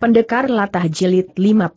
Pendekar Latah Jilid 50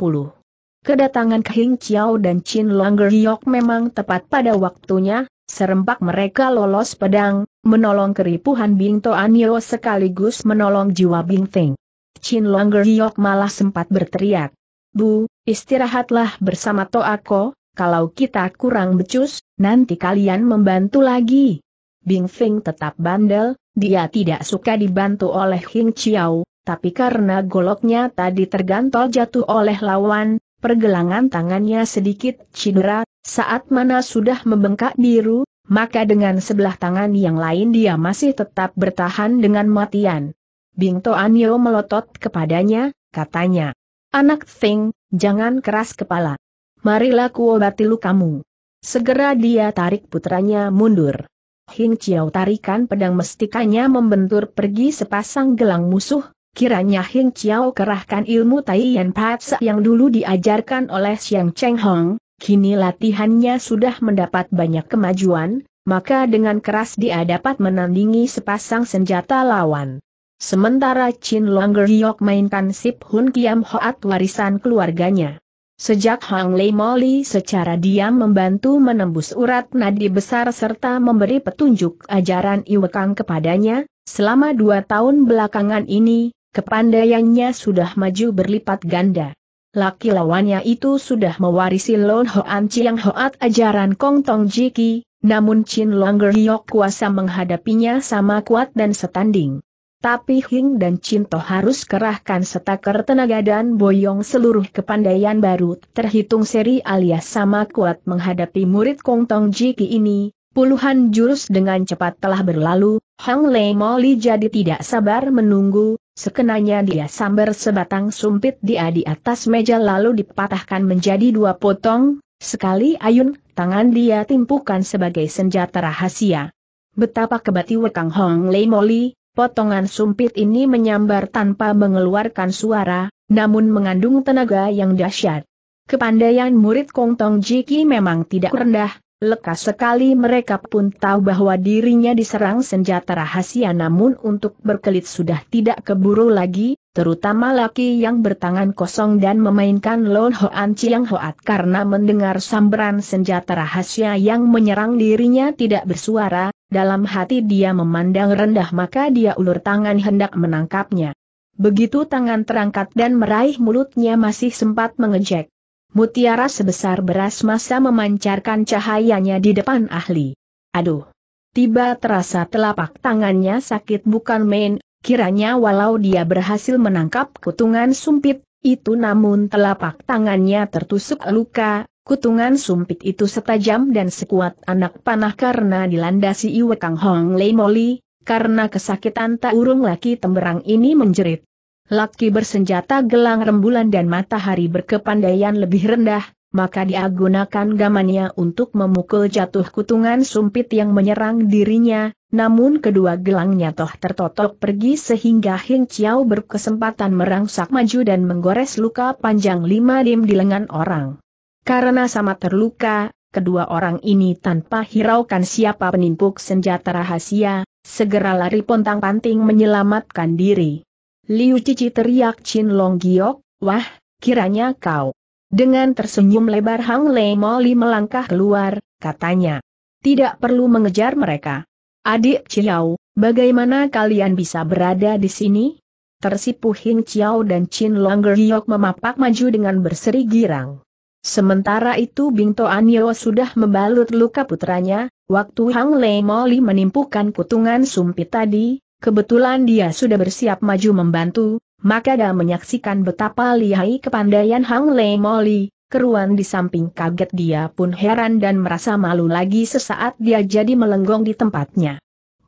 Kedatangan Hing Chiao dan Chin Longer Yok memang tepat pada waktunya, serempak mereka lolos pedang, menolong keripuhan Bing Toanio sekaligus menolong jiwa Bing Teng. Chin Longer Yok malah sempat berteriak. Bu, istirahatlah bersama Toako, kalau kita kurang becus, nanti kalian membantu lagi. Bing Feng tetap bandel, dia tidak suka dibantu oleh Hing Chiao, tapi karena goloknya tadi tergantol jatuh oleh lawan, pergelangan tangannya sedikit cedera, saat mana sudah membengkak biru, maka dengan sebelah tangan yang lain dia masih tetap bertahan dengan matian. Bing Toanyo melotot kepadanya, katanya, Anak Feng, jangan keras kepala. Marilah kuobati lukamu. Segera dia tarik putranya mundur. Hing Chiao tarikan pedang mestikanya membentur pergi sepasang gelang musuh, Kiranya Hing Chiao kerahkan ilmu Taiyan Patsa yang dulu diajarkan oleh Xiang Cheng Hong, kini latihannya sudah mendapat banyak kemajuan, maka dengan keras dia dapat menandingi sepasang senjata lawan. Sementara Chin Longer Hyok mainkan Sip Hun Kiam Hoat warisan keluarganya. Sejak Hang Lei Moli secara diam membantu menembus urat nadi besar serta memberi petunjuk ajaran Iwekang kepadanya, selama dua tahun belakangan ini, Kepandaiannya sudah maju berlipat ganda. Laki lawannya itu sudah mewarisi Lon Hoan Chiang Hoat ajaran Kong Tong Jiki, namun Chin Longer Hyok kuasa menghadapinya sama kuat dan setanding. Tapi Hing dan Cinto harus kerahkan setaker tenaga dan boyong seluruh kepandaian baru terhitung seri alias sama kuat menghadapi murid Kong Tong Jiki ini, Puluhan jurus dengan cepat telah berlalu, Hang Lei Moli jadi tidak sabar menunggu, Sekenanya dia sambar sebatang sumpit dia di atas meja lalu dipatahkan menjadi dua potong, sekali ayun, tangan dia timpukan sebagai senjata rahasia. Betapa kebati Wekang Hong Lei Moli, potongan sumpit ini menyambar tanpa mengeluarkan suara, namun mengandung tenaga yang dahsyat. Kepandaian murid Kong Tong Jiki memang tidak rendah, Lekas sekali mereka pun tahu bahwa dirinya diserang senjata rahasia namun untuk berkelit sudah tidak keburu lagi, terutama laki yang bertangan kosong dan memainkan Lon Hoan Chiang Hoat karena mendengar sambaran senjata rahasia yang menyerang dirinya tidak bersuara, dalam hati dia memandang rendah maka dia ulur tangan hendak menangkapnya. Begitu tangan terangkat dan meraih mulutnya masih sempat mengejek mutiara sebesar beras masa memancarkan cahayanya di depan ahli. Aduh! Tiba terasa telapak tangannya sakit bukan main, kiranya walau dia berhasil menangkap kutungan sumpit, itu namun telapak tangannya tertusuk luka, kutungan sumpit itu setajam dan sekuat anak panah karena dilandasi Iwe Kang Hong Lei Moli, karena kesakitan tak urung laki temberang ini menjerit laki bersenjata gelang rembulan dan matahari berkepandaian lebih rendah, maka dia gunakan gamannya untuk memukul jatuh kutungan sumpit yang menyerang dirinya, namun kedua gelangnya toh tertotok pergi sehingga Hing Chiao berkesempatan merangsak maju dan menggores luka panjang lima dim di lengan orang. Karena sama terluka, kedua orang ini tanpa hiraukan siapa penimpuk senjata rahasia, segera lari pontang-panting menyelamatkan diri. Liu Cici teriak Chin Long Giok, wah, kiranya kau. Dengan tersenyum lebar Hang Lei Moli melangkah keluar, katanya. Tidak perlu mengejar mereka. Adik Chiao, bagaimana kalian bisa berada di sini? Tersipu Hing Chiao dan Chin Long Giok memapak maju dengan berseri girang. Sementara itu Bingto Anyo sudah membalut luka putranya, waktu Hang Lei Moli menimpukan kutungan sumpit tadi, Kebetulan dia sudah bersiap maju membantu, maka dia menyaksikan betapa lihai kepandaian Hang Lei Moli, keruan di samping kaget dia pun heran dan merasa malu lagi sesaat dia jadi melenggong di tempatnya.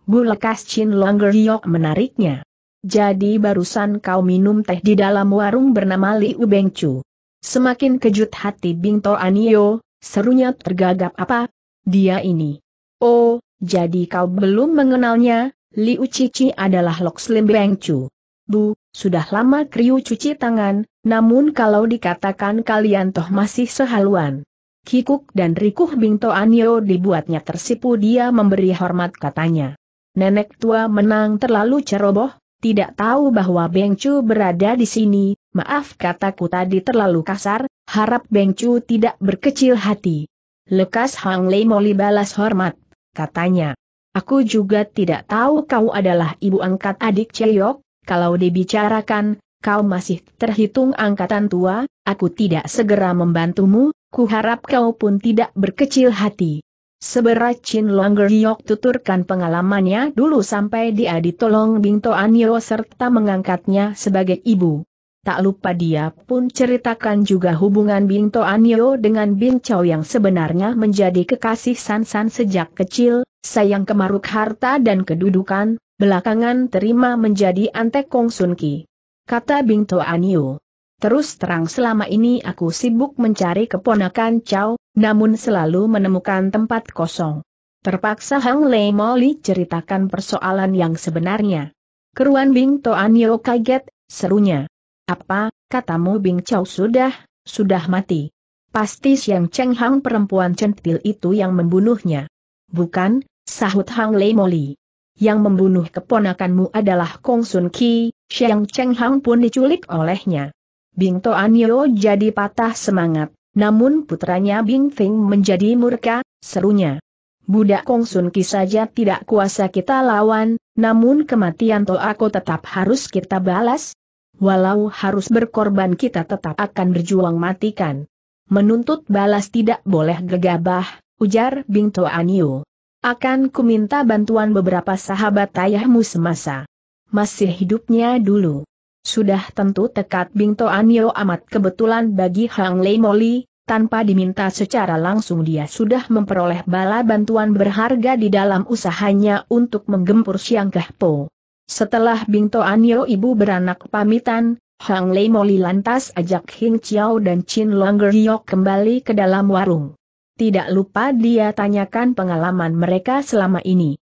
Bu lekas Chin Longer Yok menariknya. Jadi barusan kau minum teh di dalam warung bernama Liu Bengcu. Semakin kejut hati To Anio, serunya tergagap apa? Dia ini. Oh, jadi kau belum mengenalnya, Liu Cici adalah Lok Slim Beng Chu. Bu, sudah lama kriu cuci tangan, namun kalau dikatakan kalian toh masih sehaluan. Kikuk dan Rikuh Bingto Anio dibuatnya tersipu dia memberi hormat katanya. Nenek tua menang terlalu ceroboh, tidak tahu bahwa Beng Chu berada di sini, maaf kataku tadi terlalu kasar, harap Beng Chu tidak berkecil hati. Lekas Hang Lei Moli balas hormat, katanya. Aku juga tidak tahu kau adalah ibu angkat adik Ceyok, kalau dibicarakan, kau masih terhitung angkatan tua, aku tidak segera membantumu, kuharap kau pun tidak berkecil hati. Seberat Chin Longer Yok tuturkan pengalamannya dulu sampai dia ditolong Toan Yo serta mengangkatnya sebagai ibu. Tak lupa dia pun ceritakan juga hubungan Bingto Anio dengan Bin Chow yang sebenarnya menjadi kekasih San San sejak kecil, sayang kemaruk harta dan kedudukan, belakangan terima menjadi antek Kong Sun Ki. Kata Bingto Anio. Terus terang selama ini aku sibuk mencari keponakan Chow, namun selalu menemukan tempat kosong. Terpaksa Hang Lei Moli ceritakan persoalan yang sebenarnya. Keruan Bing Anio kaget, serunya. Apa, katamu Bing Chao sudah, sudah mati. Pasti Siang Cheng Hang perempuan centil itu yang membunuhnya. Bukan, sahut Hang Lei Moli. Yang membunuh keponakanmu adalah Kong Sun Ki, Siang Cheng Hang pun diculik olehnya. Bing To Anio jadi patah semangat, namun putranya Bing Feng menjadi murka, serunya. Budak Kong Sun Ki saja tidak kuasa kita lawan, namun kematian to aku tetap harus kita balas, walau harus berkorban kita tetap akan berjuang matikan. Menuntut balas tidak boleh gegabah, ujar Bing Toanio. Akan kuminta bantuan beberapa sahabat ayahmu semasa. Masih hidupnya dulu. Sudah tentu tekad Bing Toanio amat kebetulan bagi Hang Lei Moli, tanpa diminta secara langsung dia sudah memperoleh bala bantuan berharga di dalam usahanya untuk menggempur Siang Po. Setelah Bingto Yo ibu beranak pamitan, Hang Lei Moli lantas ajak Hing Chiao dan Chin Longer Yok kembali ke dalam warung. Tidak lupa dia tanyakan pengalaman mereka selama ini.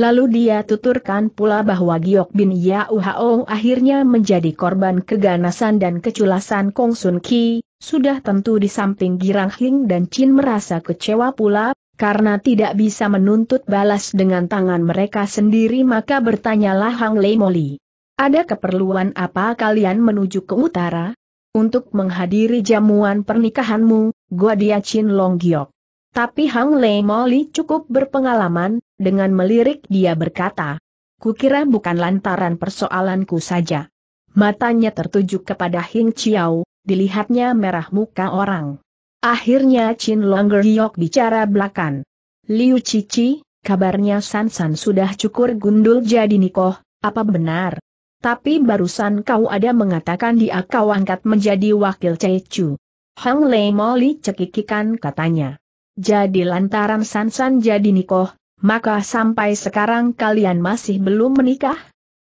Lalu dia tuturkan pula bahwa Giok bin Yao Hao akhirnya menjadi korban keganasan dan keculasan Kong Sun Ki, sudah tentu di samping Girang Hing dan Chin merasa kecewa pula, karena tidak bisa menuntut balas dengan tangan mereka sendiri maka bertanyalah Hang Lei Moli. Ada keperluan apa kalian menuju ke utara? Untuk menghadiri jamuan pernikahanmu, gua dia Chin Long Giok. Tapi Hang Lei Moli cukup berpengalaman, dengan melirik dia berkata. Kukira bukan lantaran persoalanku saja. Matanya tertuju kepada Hing Chiao, dilihatnya merah muka orang. Akhirnya Chin Longer Hyok bicara belakan. Liu Cici, kabarnya Sansan sudah cukur gundul jadi nikoh, apa benar? Tapi barusan kau ada mengatakan dia kau angkat menjadi wakil Cecu. Hang Lei Moli cekikikan katanya. Jadi lantaran Sansan jadi nikoh, maka sampai sekarang kalian masih belum menikah?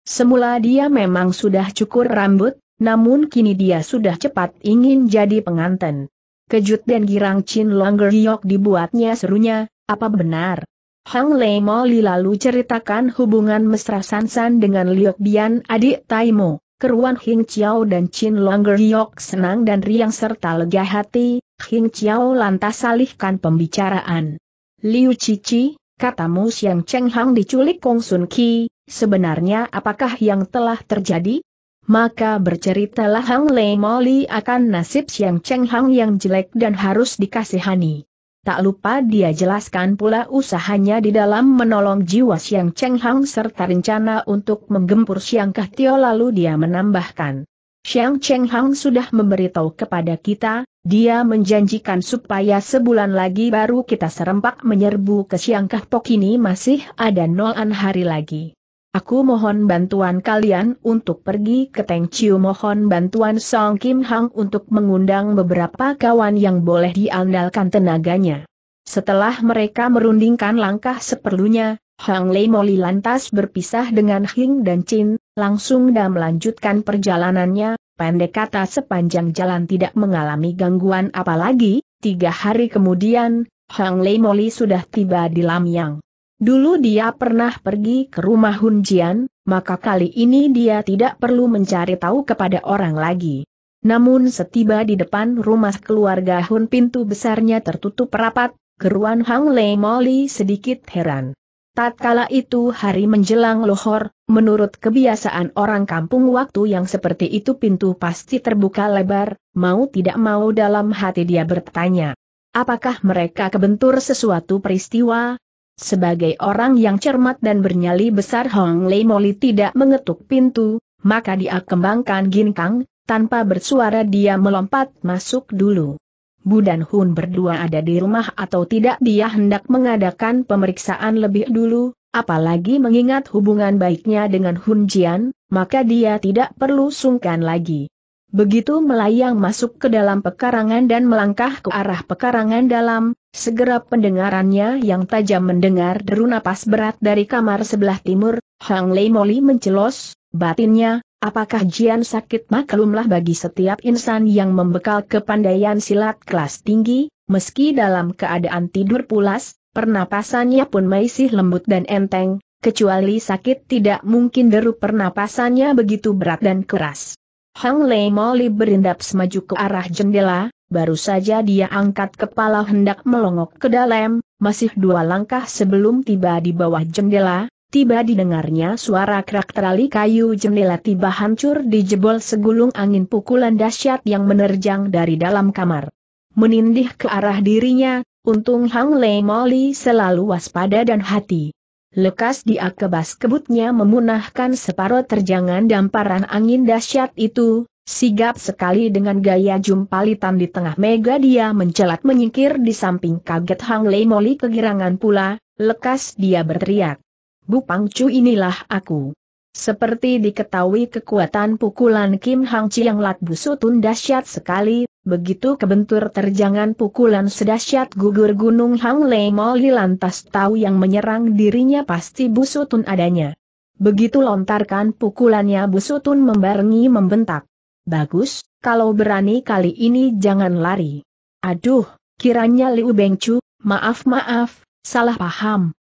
Semula dia memang sudah cukur rambut, namun kini dia sudah cepat ingin jadi penganten. Kejut dan girang Chin Longer Giok dibuatnya serunya, apa benar? Hang Lei Moli lalu ceritakan hubungan mesra San San dengan Liok Bian adik Taimo, keruan Hing Chiao dan Chin Longer Giok senang dan riang serta lega hati, Hing Chiao lantas salihkan pembicaraan. Liu Cici, katamu Siang Cheng Hang diculik Kong Sun Ki, sebenarnya apakah yang telah terjadi? maka berceritalah Hang Lei Moli akan nasib Siang Cheng Hang yang jelek dan harus dikasihani. Tak lupa dia jelaskan pula usahanya di dalam menolong jiwa Siang Cheng Hang serta rencana untuk menggempur Siang Tio lalu dia menambahkan. Siang Cheng Hang sudah memberitahu kepada kita, dia menjanjikan supaya sebulan lagi baru kita serempak menyerbu ke Siang Pok ini masih ada nolan hari lagi. Aku mohon bantuan kalian untuk pergi ke Teng Chiu mohon bantuan Song Kim Hang untuk mengundang beberapa kawan yang boleh diandalkan tenaganya. Setelah mereka merundingkan langkah seperlunya, Hang Lei Moli lantas berpisah dengan Hing dan Chin, langsung dan melanjutkan perjalanannya, pendek kata sepanjang jalan tidak mengalami gangguan apalagi, tiga hari kemudian, Hang Lei Moli sudah tiba di Lamyang. Dulu dia pernah pergi ke rumah Hunjian, maka kali ini dia tidak perlu mencari tahu kepada orang lagi. Namun setiba di depan rumah keluarga Hun pintu besarnya tertutup rapat, keruan Hang Lei Moli sedikit heran. Tatkala itu hari menjelang lohor, menurut kebiasaan orang kampung waktu yang seperti itu pintu pasti terbuka lebar, mau tidak mau dalam hati dia bertanya. Apakah mereka kebentur sesuatu peristiwa, sebagai orang yang cermat dan bernyali besar Hong Lei Moli tidak mengetuk pintu, maka dia kembangkan ginkang, tanpa bersuara dia melompat masuk dulu. Bu dan Hun berdua ada di rumah atau tidak dia hendak mengadakan pemeriksaan lebih dulu, apalagi mengingat hubungan baiknya dengan Hun Jian, maka dia tidak perlu sungkan lagi. Begitu melayang masuk ke dalam pekarangan dan melangkah ke arah pekarangan dalam, segera pendengarannya yang tajam mendengar deru napas berat dari kamar sebelah timur, Hang Lei Moli mencelos, batinnya, apakah Jian sakit maklumlah bagi setiap insan yang membekal kepandaian silat kelas tinggi, meski dalam keadaan tidur pulas, pernapasannya pun masih lembut dan enteng, kecuali sakit tidak mungkin deru pernapasannya begitu berat dan keras. Hang Lei Moli berindap semaju ke arah jendela, baru saja dia angkat kepala hendak melongok ke dalam, masih dua langkah sebelum tiba di bawah jendela, tiba didengarnya suara kerak terali kayu jendela tiba hancur dijebol segulung angin pukulan dahsyat yang menerjang dari dalam kamar. Menindih ke arah dirinya, untung Hang Lei Moli selalu waspada dan hati. Lekas dia kebas kebutnya memunahkan separuh terjangan damparan angin dahsyat itu, sigap sekali dengan gaya jumpalitan di tengah mega dia mencelat menyingkir di samping kaget Hang Lei Moli kegirangan pula, lekas dia berteriak. bu pangcu inilah aku. Seperti diketahui kekuatan pukulan Kim Hang yang Lat Busutun dahsyat sekali, begitu kebentur terjangan pukulan sedahsyat gugur gunung Hang Lei Moli lantas tahu yang menyerang dirinya pasti Busutun adanya. Begitu lontarkan pukulannya Busutun membarengi membentak. Bagus, kalau berani kali ini jangan lari. Aduh, kiranya Liu Bengchu, maaf maaf, salah paham,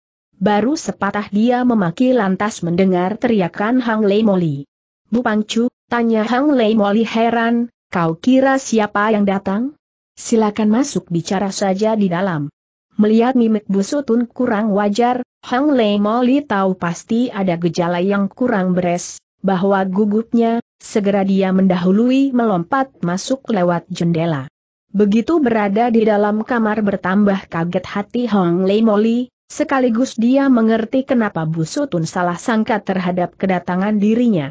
Baru sepatah dia memaki lantas mendengar teriakan Hang Lei Moli. Bu Pangcu, tanya Hang Lei Moli heran, kau kira siapa yang datang? Silakan masuk bicara saja di dalam. Melihat mimik Busutun kurang wajar, Hang Lei Moli tahu pasti ada gejala yang kurang beres, bahwa gugupnya, segera dia mendahului melompat masuk lewat jendela. Begitu berada di dalam kamar bertambah kaget hati Hang Lei Moli, Sekaligus dia mengerti kenapa Busutun salah sangka terhadap kedatangan dirinya.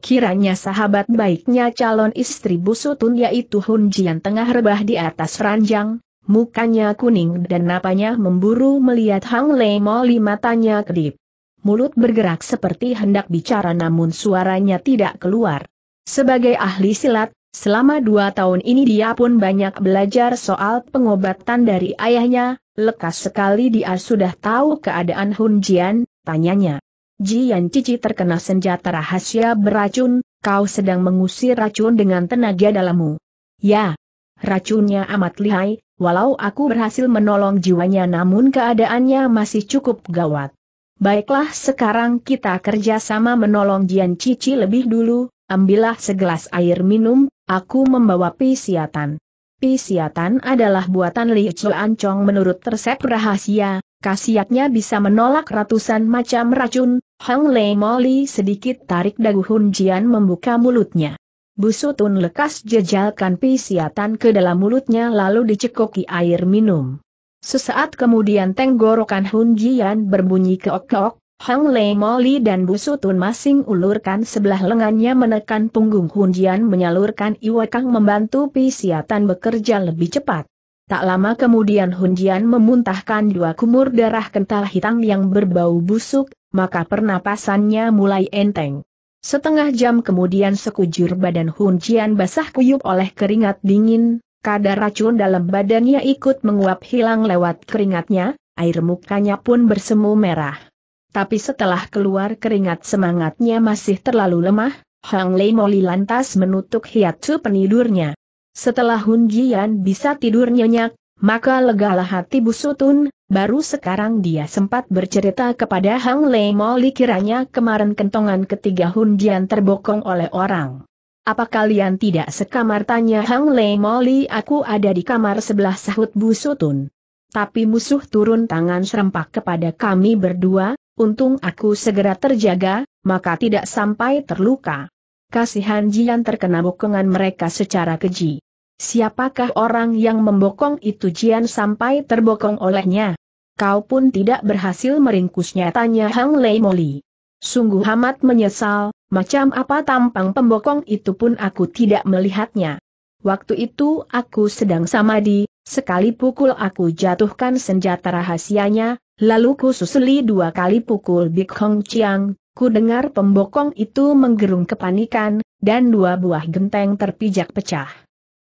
Kiranya sahabat baiknya calon istri Busutun yaitu Hun Jian tengah rebah di atas ranjang, mukanya kuning dan napanya memburu melihat Hang Lei Moli matanya kedip. Mulut bergerak seperti hendak bicara namun suaranya tidak keluar. Sebagai ahli silat, selama dua tahun ini dia pun banyak belajar soal pengobatan dari ayahnya, Lekas sekali dia sudah tahu keadaan Hun Jian, tanyanya. Jian Cici terkena senjata rahasia beracun, kau sedang mengusir racun dengan tenaga dalammu. Ya, racunnya amat lihai, walau aku berhasil menolong jiwanya namun keadaannya masih cukup gawat. Baiklah sekarang kita kerjasama menolong Jian Cici lebih dulu, ambillah segelas air minum, aku membawa pisiatan. Pisiatan adalah buatan Li Chuan Chong menurut resep rahasia, khasiatnya bisa menolak ratusan macam racun, Hong Lei Moli sedikit tarik dagu Hun Jian membuka mulutnya. Busutun lekas jejalkan pisiatan ke dalam mulutnya lalu dicekoki air minum. Sesaat kemudian tenggorokan Hun Jian berbunyi keok-keok, Hang Lei Moli dan Bu Sutun masing ulurkan sebelah lengannya menekan punggung Hunjian menyalurkan Iwakang membantu pisiatan bekerja lebih cepat. Tak lama kemudian Hunjian memuntahkan dua kumur darah kental hitam yang berbau busuk, maka pernapasannya mulai enteng. Setengah jam kemudian sekujur badan Hunjian basah kuyup oleh keringat dingin, kadar racun dalam badannya ikut menguap hilang lewat keringatnya, air mukanya pun bersemu merah. Tapi setelah keluar keringat semangatnya masih terlalu lemah, Hang Lei Moli lantas menutup hiatu penidurnya. Setelah Hun Jian bisa tidur nyenyak, maka legalah hati Busutun, baru sekarang dia sempat bercerita kepada Hang Lei Moli kiranya kemarin kentongan ketiga Hun Jian terbokong oleh orang. Apa kalian tidak sekamar tanya Hang Lei Moli aku ada di kamar sebelah sahut Bu Sutun. Tapi musuh turun tangan serempak kepada kami berdua, Untung aku segera terjaga, maka tidak sampai terluka. Kasihan Jian terkena bokongan mereka secara keji. Siapakah orang yang membokong itu Jian sampai terbokong olehnya? Kau pun tidak berhasil meringkusnya tanya Hang Lei Moli. Sungguh amat menyesal, macam apa tampang pembokong itu pun aku tidak melihatnya. Waktu itu aku sedang samadi, sekali pukul aku jatuhkan senjata rahasianya, Lalu ku susuli dua kali pukul Bik Hong Chiang, ku dengar pembokong itu menggerung kepanikan, dan dua buah genteng terpijak pecah.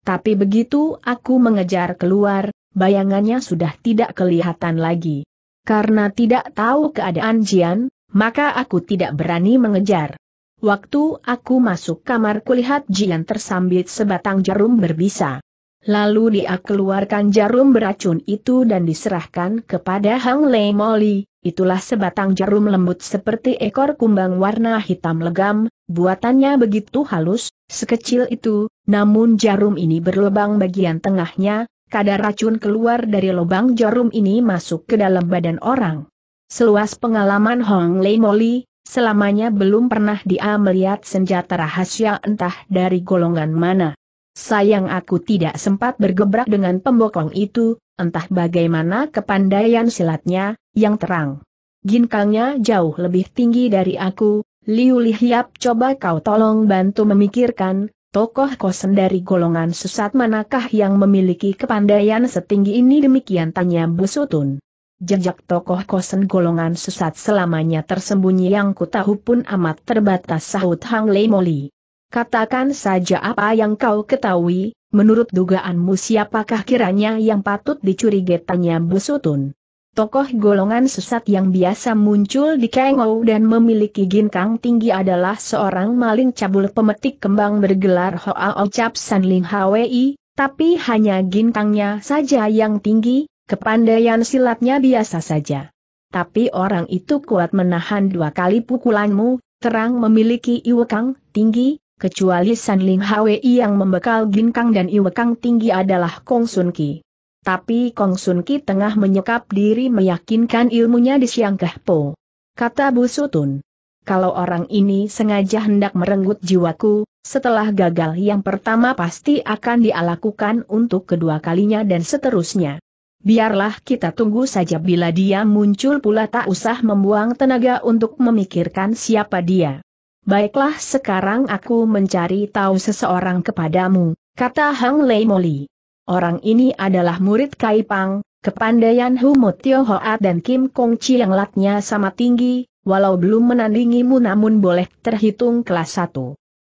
Tapi begitu aku mengejar keluar, bayangannya sudah tidak kelihatan lagi. Karena tidak tahu keadaan Jian, maka aku tidak berani mengejar. Waktu aku masuk kamar kulihat Jian tersambit sebatang jarum berbisa. Lalu dia keluarkan jarum beracun itu dan diserahkan kepada Hang Lei Moli, itulah sebatang jarum lembut seperti ekor kumbang warna hitam legam, buatannya begitu halus, sekecil itu, namun jarum ini berlubang bagian tengahnya, kadar racun keluar dari lubang jarum ini masuk ke dalam badan orang. Seluas pengalaman Hong Lei Moli, selamanya belum pernah dia melihat senjata rahasia entah dari golongan mana. Sayang aku tidak sempat bergebrak dengan pembokong itu, entah bagaimana kepandaian silatnya, yang terang. Ginkangnya jauh lebih tinggi dari aku, Liu Lihiap coba kau tolong bantu memikirkan, tokoh kosen dari golongan sesat manakah yang memiliki kepandaian setinggi ini demikian tanya Busutun. Jejak tokoh kosen golongan sesat selamanya tersembunyi yang kutahu pun amat terbatas sahut Hang Lei Moli. Katakan saja apa yang kau ketahui, menurut dugaanmu siapakah kiranya yang patut dicurigai tanya Busutun. Tokoh golongan sesat yang biasa muncul di Kengou dan memiliki ginkang tinggi adalah seorang maling cabul pemetik kembang bergelar Hoa Ocap Sanling Hwi, tapi hanya ginkangnya saja yang tinggi, kepandaian silatnya biasa saja. Tapi orang itu kuat menahan dua kali pukulanmu, terang memiliki iwekang tinggi, kecuali Ling Hwi yang membekal ginkang dan iwekang tinggi adalah Kong Sun Ki. Tapi Kong Sun Ki tengah menyekap diri meyakinkan ilmunya di Siang Po. Kata Bu Sutun. Kalau orang ini sengaja hendak merenggut jiwaku, setelah gagal yang pertama pasti akan dialakukan untuk kedua kalinya dan seterusnya. Biarlah kita tunggu saja bila dia muncul pula tak usah membuang tenaga untuk memikirkan siapa dia. Baiklah sekarang aku mencari tahu seseorang kepadamu, kata Hang Lei Moli. Orang ini adalah murid Kai Pang, kepandaian Humo Tio Hoat dan Kim Kong Chi yang latnya sama tinggi, walau belum menandingimu namun boleh terhitung kelas 1.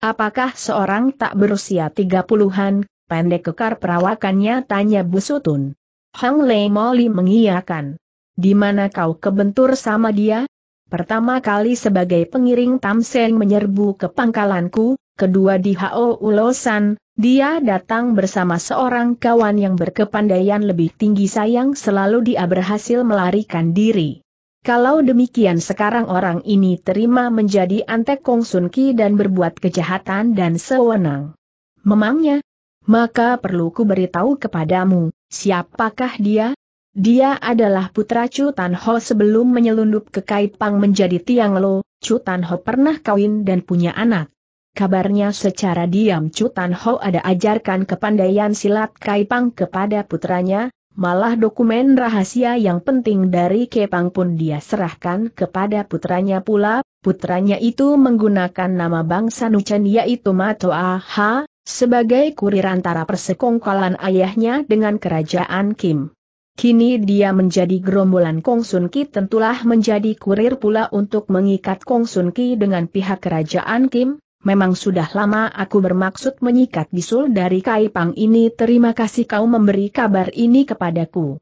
Apakah seorang tak berusia 30-an, pendek kekar perawakannya tanya Busutun. Hang Lei Moli mengiyakan. Di mana kau kebentur sama dia? Pertama kali sebagai pengiring Tamseng menyerbu ke pangkalanku, kedua di Hao Ulosan, dia datang bersama seorang kawan yang berkepandaian lebih tinggi sayang selalu dia berhasil melarikan diri. Kalau demikian sekarang orang ini terima menjadi antek Kong Sun Ki dan berbuat kejahatan dan sewenang. Memangnya? Maka perlu ku beritahu kepadamu, siapakah dia, dia adalah putra Chu Tan Ho sebelum menyelundup ke Kaipang menjadi Tiang Lo, Chu Tan Ho pernah kawin dan punya anak. Kabarnya secara diam Chu Tan Ho ada ajarkan kepandaian silat Kaipang kepada putranya, malah dokumen rahasia yang penting dari Kepang pun dia serahkan kepada putranya pula, putranya itu menggunakan nama bangsa Nuchen yaitu Matoa Ha, sebagai kurir antara persekongkolan ayahnya dengan kerajaan Kim. Kini dia menjadi gerombolan Kong Sun Ki tentulah menjadi kurir pula untuk mengikat Kong Sun Ki dengan pihak kerajaan Kim. Memang sudah lama aku bermaksud menyikat bisul dari Kaipang ini terima kasih kau memberi kabar ini kepadaku.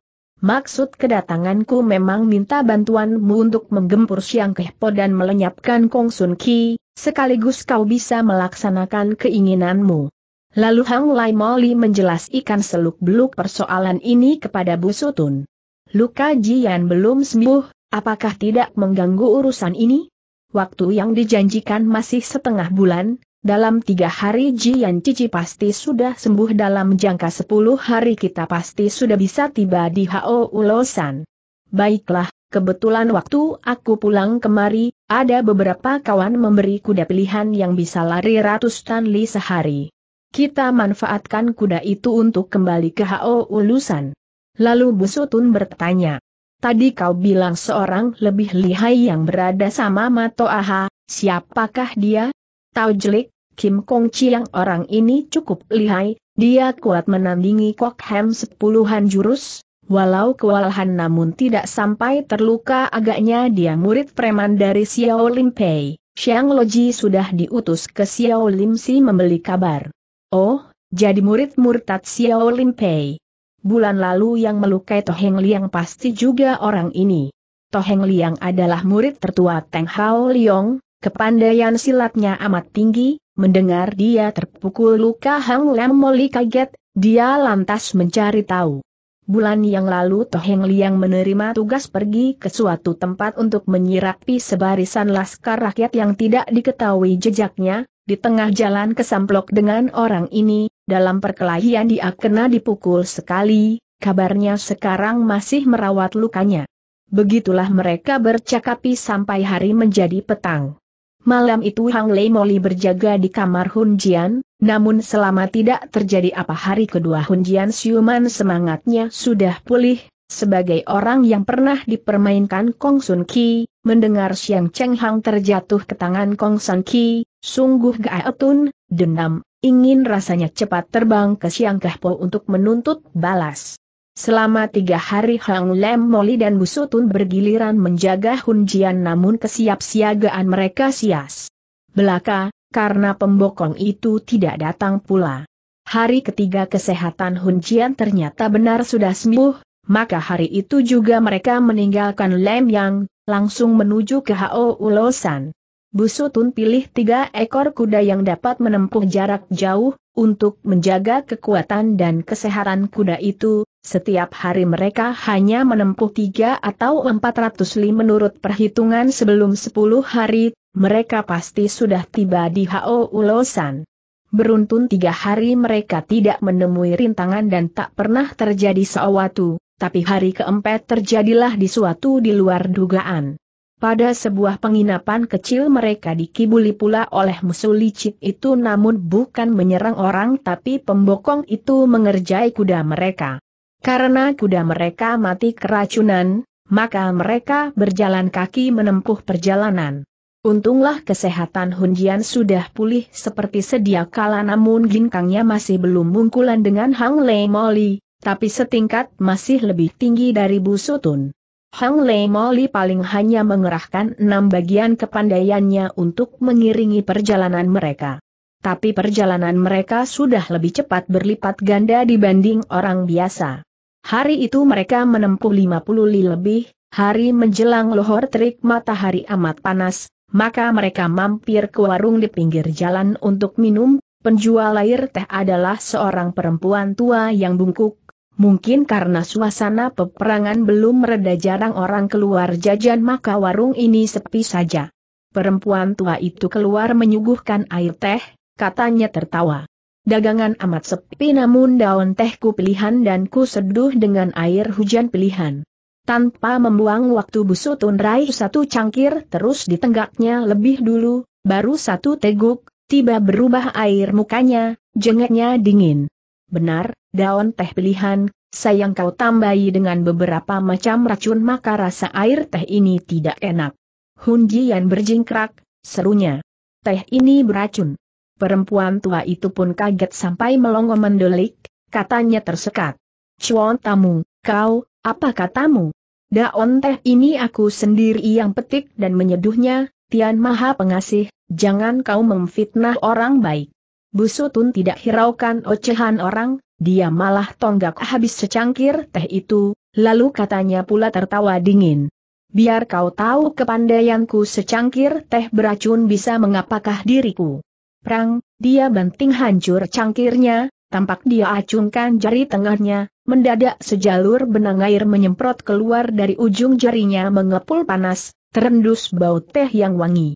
Maksud kedatanganku memang minta bantuanmu untuk menggempur Siang Kehpo dan melenyapkan Kong Sun Ki, sekaligus kau bisa melaksanakan keinginanmu. Lalu Hang Lai Moli menjelaskan seluk-beluk persoalan ini kepada Bu Sutun. Luka Jian belum sembuh, apakah tidak mengganggu urusan ini? Waktu yang dijanjikan masih setengah bulan, dalam tiga hari Jian Cici pasti sudah sembuh dalam jangka sepuluh hari kita pasti sudah bisa tiba di Hao Ulosan. Baiklah, Kebetulan waktu aku pulang kemari, ada beberapa kawan memberi kuda pilihan yang bisa lari ratus tanli sehari. Kita manfaatkan kuda itu untuk kembali ke Hao Ulusan. Lalu Busutun bertanya. Tadi kau bilang seorang lebih lihai yang berada sama Mato Aha, siapakah dia? Tau jelik, Kim Kong Chi yang orang ini cukup lihai, dia kuat menandingi Kok Hem sepuluhan jurus, Walau kewalahan namun tidak sampai terluka agaknya dia murid preman dari Xiao Lim Pei. Xiang Loji sudah diutus ke Xiao Lim Si membeli kabar. Oh, jadi murid murtad Xiao Lin Pei. Bulan lalu yang melukai Toheng Liang pasti juga orang ini. Toheng Liang adalah murid tertua Teng Hao Liong, kepandaian silatnya amat tinggi, mendengar dia terpukul luka Hang Lam Moli kaget, dia lantas mencari tahu. Bulan yang lalu Toheng Liang menerima tugas pergi ke suatu tempat untuk menyirapi sebarisan laskar rakyat yang tidak diketahui jejaknya, di tengah jalan kesamplok dengan orang ini, dalam perkelahian dia kena dipukul sekali, kabarnya sekarang masih merawat lukanya. Begitulah mereka bercakapi sampai hari menjadi petang. Malam itu Hang Lei Moli berjaga di kamar Hun Jian, namun selama tidak terjadi apa hari kedua Hun Jian siuman semangatnya sudah pulih, sebagai orang yang pernah dipermainkan Kong Sun Ki, mendengar Xiang Cheng Hang terjatuh ke tangan Kong Sun Ki, Sungguh gaetun, dendam, ingin rasanya cepat terbang ke Siang Kehpo untuk menuntut balas. Selama tiga hari Hang Lem Moli dan Busutun bergiliran menjaga Hunjian namun kesiapsiagaan mereka sias. Belaka, karena pembokong itu tidak datang pula. Hari ketiga kesehatan Hunjian ternyata benar sudah sembuh, maka hari itu juga mereka meninggalkan Lem Yang, langsung menuju ke Hao Ulosan. Busutun pilih tiga ekor kuda yang dapat menempuh jarak jauh, untuk menjaga kekuatan dan kesehatan kuda itu, setiap hari mereka hanya menempuh tiga atau empat ratus li menurut perhitungan sebelum sepuluh hari, mereka pasti sudah tiba di Hao Ulosan. Beruntun tiga hari mereka tidak menemui rintangan dan tak pernah terjadi sesuatu, tapi hari keempat terjadilah di suatu di luar dugaan. Pada sebuah penginapan kecil mereka dikibuli pula oleh musuh licik itu namun bukan menyerang orang tapi pembokong itu mengerjai kuda mereka. Karena kuda mereka mati keracunan, maka mereka berjalan kaki menempuh perjalanan. Untunglah kesehatan Hunjian sudah pulih seperti sedia kala namun ginkangnya masih belum mungkulan dengan Hang Lei Moli, tapi setingkat masih lebih tinggi dari Bu Sutun. Hang Lei Moli paling hanya mengerahkan enam bagian kepandaiannya untuk mengiringi perjalanan mereka. Tapi perjalanan mereka sudah lebih cepat berlipat ganda dibanding orang biasa. Hari itu mereka menempuh 50 li lebih, hari menjelang lohor terik matahari amat panas, maka mereka mampir ke warung di pinggir jalan untuk minum, penjual air teh adalah seorang perempuan tua yang bungkuk, Mungkin karena suasana peperangan belum mereda jarang orang keluar jajan maka warung ini sepi saja. Perempuan tua itu keluar menyuguhkan air teh, katanya tertawa. Dagangan amat sepi namun daun tehku pilihan dan ku seduh dengan air hujan pilihan. Tanpa membuang waktu busutun raih satu cangkir terus ditenggaknya lebih dulu, baru satu teguk, tiba berubah air mukanya, jengeknya dingin. Benar, daun teh pilihan, sayang kau tambahi dengan beberapa macam racun maka rasa air teh ini tidak enak. Hun Jian berjingkrak, serunya. Teh ini beracun. Perempuan tua itu pun kaget sampai melongo mendelik, katanya tersekat. Cuan tamu, kau, apa katamu? Daun teh ini aku sendiri yang petik dan menyeduhnya, Tian Maha Pengasih, jangan kau memfitnah orang baik. Busutun tidak hiraukan ocehan orang, dia malah tonggak habis secangkir teh itu, lalu katanya pula tertawa dingin. Biar kau tahu kepandaianku secangkir teh beracun bisa mengapakah diriku. Prang, dia banting hancur cangkirnya, tampak dia acungkan jari tengahnya, mendadak sejalur benang air menyemprot keluar dari ujung jarinya mengepul panas, terendus bau teh yang wangi.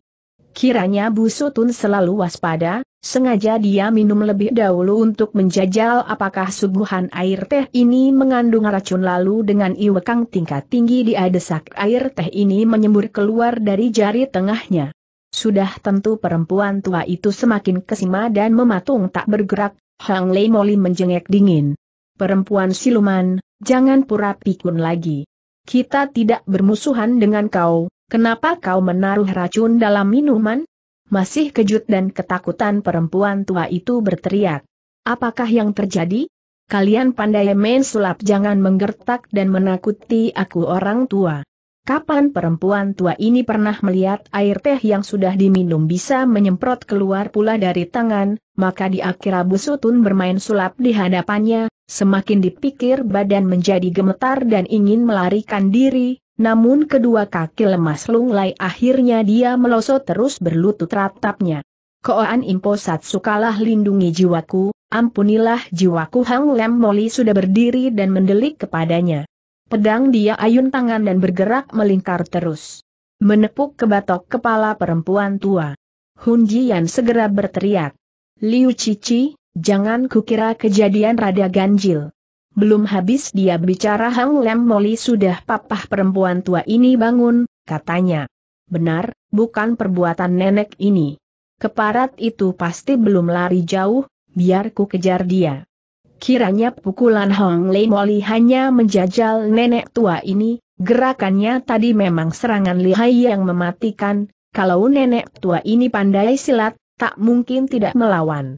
Kiranya Bu Sutun selalu waspada, Sengaja dia minum lebih dahulu untuk menjajal apakah suguhan air teh ini mengandung racun lalu dengan iwekang tingkat tinggi dia desak air teh ini menyembur keluar dari jari tengahnya. Sudah tentu perempuan tua itu semakin kesima dan mematung tak bergerak, Hang Lei Moli menjengek dingin. Perempuan siluman, jangan pura pikun lagi. Kita tidak bermusuhan dengan kau, kenapa kau menaruh racun dalam minuman? masih kejut dan ketakutan perempuan tua itu berteriak. Apakah yang terjadi? Kalian pandai main sulap jangan menggertak dan menakuti aku orang tua. Kapan perempuan tua ini pernah melihat air teh yang sudah diminum bisa menyemprot keluar pula dari tangan, maka di akhir Abu Sutun bermain sulap di hadapannya, semakin dipikir badan menjadi gemetar dan ingin melarikan diri, namun kedua kaki lemas lunglai akhirnya dia melosot terus berlutut ratapnya. Koan Impo Satsukalah lindungi jiwaku, ampunilah jiwaku Hang Lem Moli sudah berdiri dan mendelik kepadanya. Pedang dia ayun tangan dan bergerak melingkar terus. Menepuk ke batok kepala perempuan tua. Hun Jian segera berteriak. Liu Cici, jangan kukira kejadian rada ganjil. Belum habis dia bicara Hang Lem Moli sudah papah perempuan tua ini bangun, katanya. Benar, bukan perbuatan nenek ini. Keparat itu pasti belum lari jauh, biar ku kejar dia. Kiranya pukulan Hong Lei Moli hanya menjajal nenek tua ini, gerakannya tadi memang serangan lihai yang mematikan, kalau nenek tua ini pandai silat, tak mungkin tidak melawan.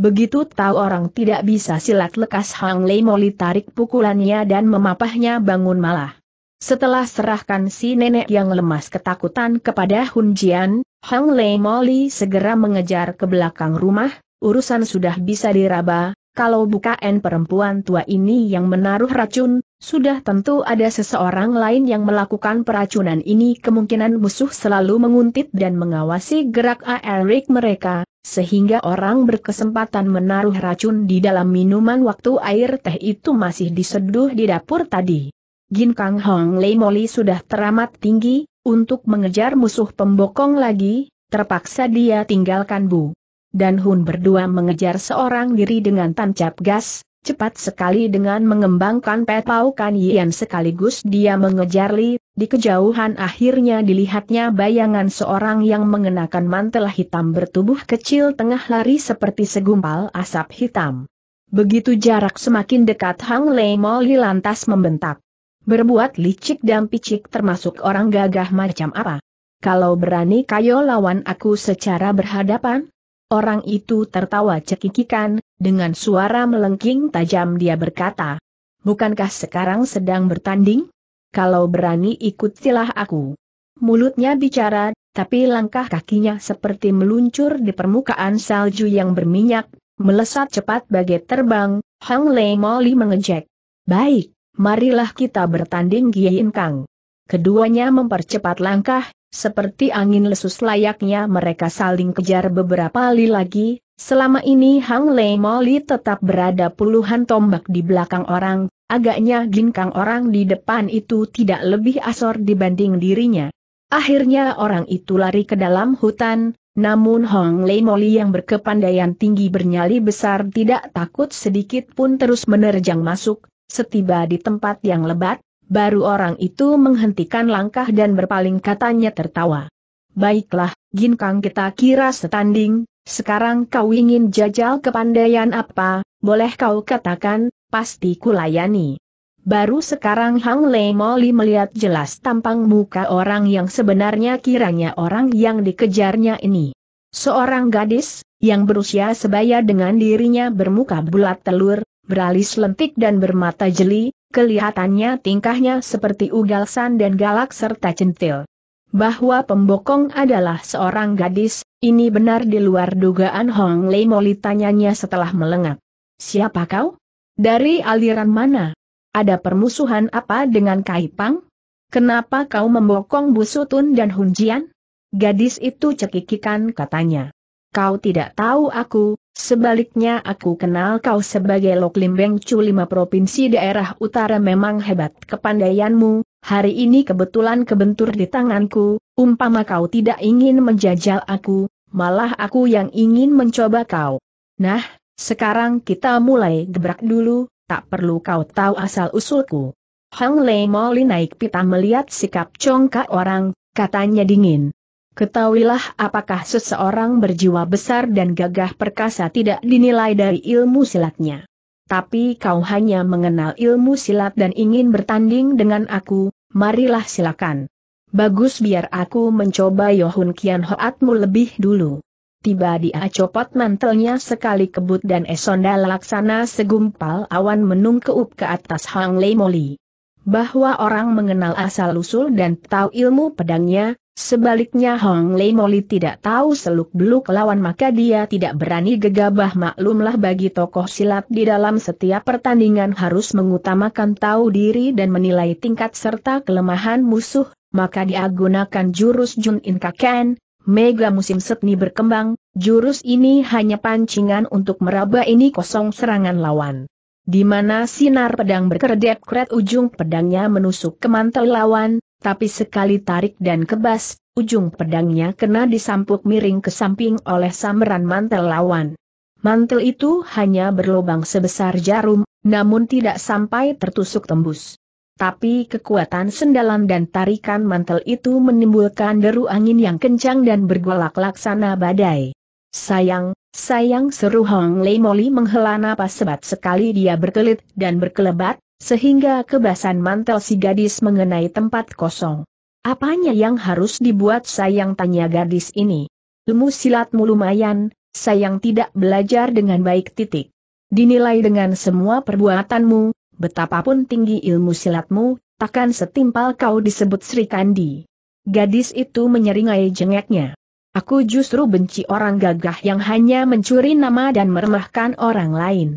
Begitu tahu orang tidak bisa silat lekas Hang Lei Moli tarik pukulannya dan memapahnya bangun malah. Setelah serahkan si nenek yang lemas ketakutan kepada Hun Jian, Hang Lei Moli segera mengejar ke belakang rumah, urusan sudah bisa diraba, kalau bukan perempuan tua ini yang menaruh racun, sudah tentu ada seseorang lain yang melakukan peracunan ini kemungkinan musuh selalu menguntit dan mengawasi gerak aerik mereka, sehingga orang berkesempatan menaruh racun di dalam minuman waktu air teh itu masih diseduh di dapur tadi. Gin Kang Hong Lei Moli sudah teramat tinggi, untuk mengejar musuh pembokong lagi, terpaksa dia tinggalkan Bu. Dan Hun berdua mengejar seorang diri dengan tancap gas, cepat sekali dengan mengembangkan Pau Kan sekaligus dia mengejar Li di kejauhan akhirnya dilihatnya bayangan seorang yang mengenakan mantel hitam bertubuh kecil tengah lari seperti segumpal asap hitam. Begitu jarak semakin dekat Hang Lei Moli lantas membentak. Berbuat licik dan picik termasuk orang gagah macam apa. Kalau berani kayo lawan aku secara berhadapan? Orang itu tertawa cekikikan, dengan suara melengking tajam dia berkata. Bukankah sekarang sedang bertanding? kalau berani ikut silah aku. Mulutnya bicara, tapi langkah kakinya seperti meluncur di permukaan salju yang berminyak, melesat cepat bagai terbang, Hang Lei Moli mengejek. Baik, marilah kita bertanding Giyin Kang. Keduanya mempercepat langkah, seperti angin lesus layaknya mereka saling kejar beberapa kali lagi, Selama ini Hang Lei Moli tetap berada puluhan tombak di belakang orang, agaknya ginkang orang di depan itu tidak lebih asor dibanding dirinya. Akhirnya orang itu lari ke dalam hutan, namun Hong Lei Moli yang berkepandaian tinggi bernyali besar tidak takut sedikit pun terus menerjang masuk, setiba di tempat yang lebat, baru orang itu menghentikan langkah dan berpaling katanya tertawa. Baiklah, Gin Ginkang kita kira setanding, sekarang kau ingin jajal kepandaian apa, boleh kau katakan, pasti kulayani. Baru sekarang Hang Lei Moli melihat jelas tampang muka orang yang sebenarnya kiranya orang yang dikejarnya ini. Seorang gadis, yang berusia sebaya dengan dirinya bermuka bulat telur, beralis lentik dan bermata jeli, kelihatannya tingkahnya seperti ugalsan dan galak serta centil bahwa pembokong adalah seorang gadis, ini benar di luar dugaan Hong Lei Moli tanyanya setelah melengak. Siapa kau? Dari aliran mana? Ada permusuhan apa dengan Kaipang? Kenapa kau membokong Busutun dan Hunjian? Gadis itu cekikikan katanya. Kau tidak tahu aku, sebaliknya aku kenal kau sebagai Lok Limbeng Chu. lima provinsi daerah utara memang hebat kepandaianmu, hari ini kebetulan kebentur di tanganku, umpama kau tidak ingin menjajal aku, malah aku yang ingin mencoba kau. Nah, sekarang kita mulai gebrak dulu, tak perlu kau tahu asal-usulku. Hang Lei Moli naik pita melihat sikap congkak orang, katanya dingin. Ketahuilah apakah seseorang berjiwa besar dan gagah perkasa tidak dinilai dari ilmu silatnya tapi kau hanya mengenal ilmu silat dan ingin bertanding dengan aku, marilah silakan. Bagus biar aku mencoba Yohun Kian Hoatmu lebih dulu. Tiba dia copot mantelnya sekali kebut dan esonda laksana segumpal awan menung keup ke atas Hang Lei Moli. Bahwa orang mengenal asal-usul dan tahu ilmu pedangnya, Sebaliknya Hong Lei Moli tidak tahu seluk-beluk lawan maka dia tidak berani gegabah maklumlah bagi tokoh silat di dalam setiap pertandingan harus mengutamakan tahu diri dan menilai tingkat serta kelemahan musuh, maka dia gunakan jurus Jun In Kaken, Mega musim setni berkembang, jurus ini hanya pancingan untuk meraba ini kosong serangan lawan. Di mana sinar pedang berkedip-kedip ujung pedangnya menusuk ke mantel lawan, tapi sekali tarik dan kebas, ujung pedangnya kena disampuk miring ke samping oleh samaran mantel lawan. Mantel itu hanya berlubang sebesar jarum, namun tidak sampai tertusuk tembus. Tapi kekuatan sendalan dan tarikan mantel itu menimbulkan deru angin yang kencang dan bergolak laksana badai. Sayang, sayang seru Hong Lei Moli menghela napas sebat sekali dia berkelit dan berkelebat, sehingga kebasan mantel si gadis mengenai tempat kosong. Apanya yang harus dibuat sayang tanya gadis ini? Ilmu silatmu lumayan, sayang tidak belajar dengan baik titik. Dinilai dengan semua perbuatanmu, betapapun tinggi ilmu silatmu, takkan setimpal kau disebut Sri Kandi. Gadis itu menyeringai jengeknya. Aku justru benci orang gagah yang hanya mencuri nama dan meremahkan orang lain.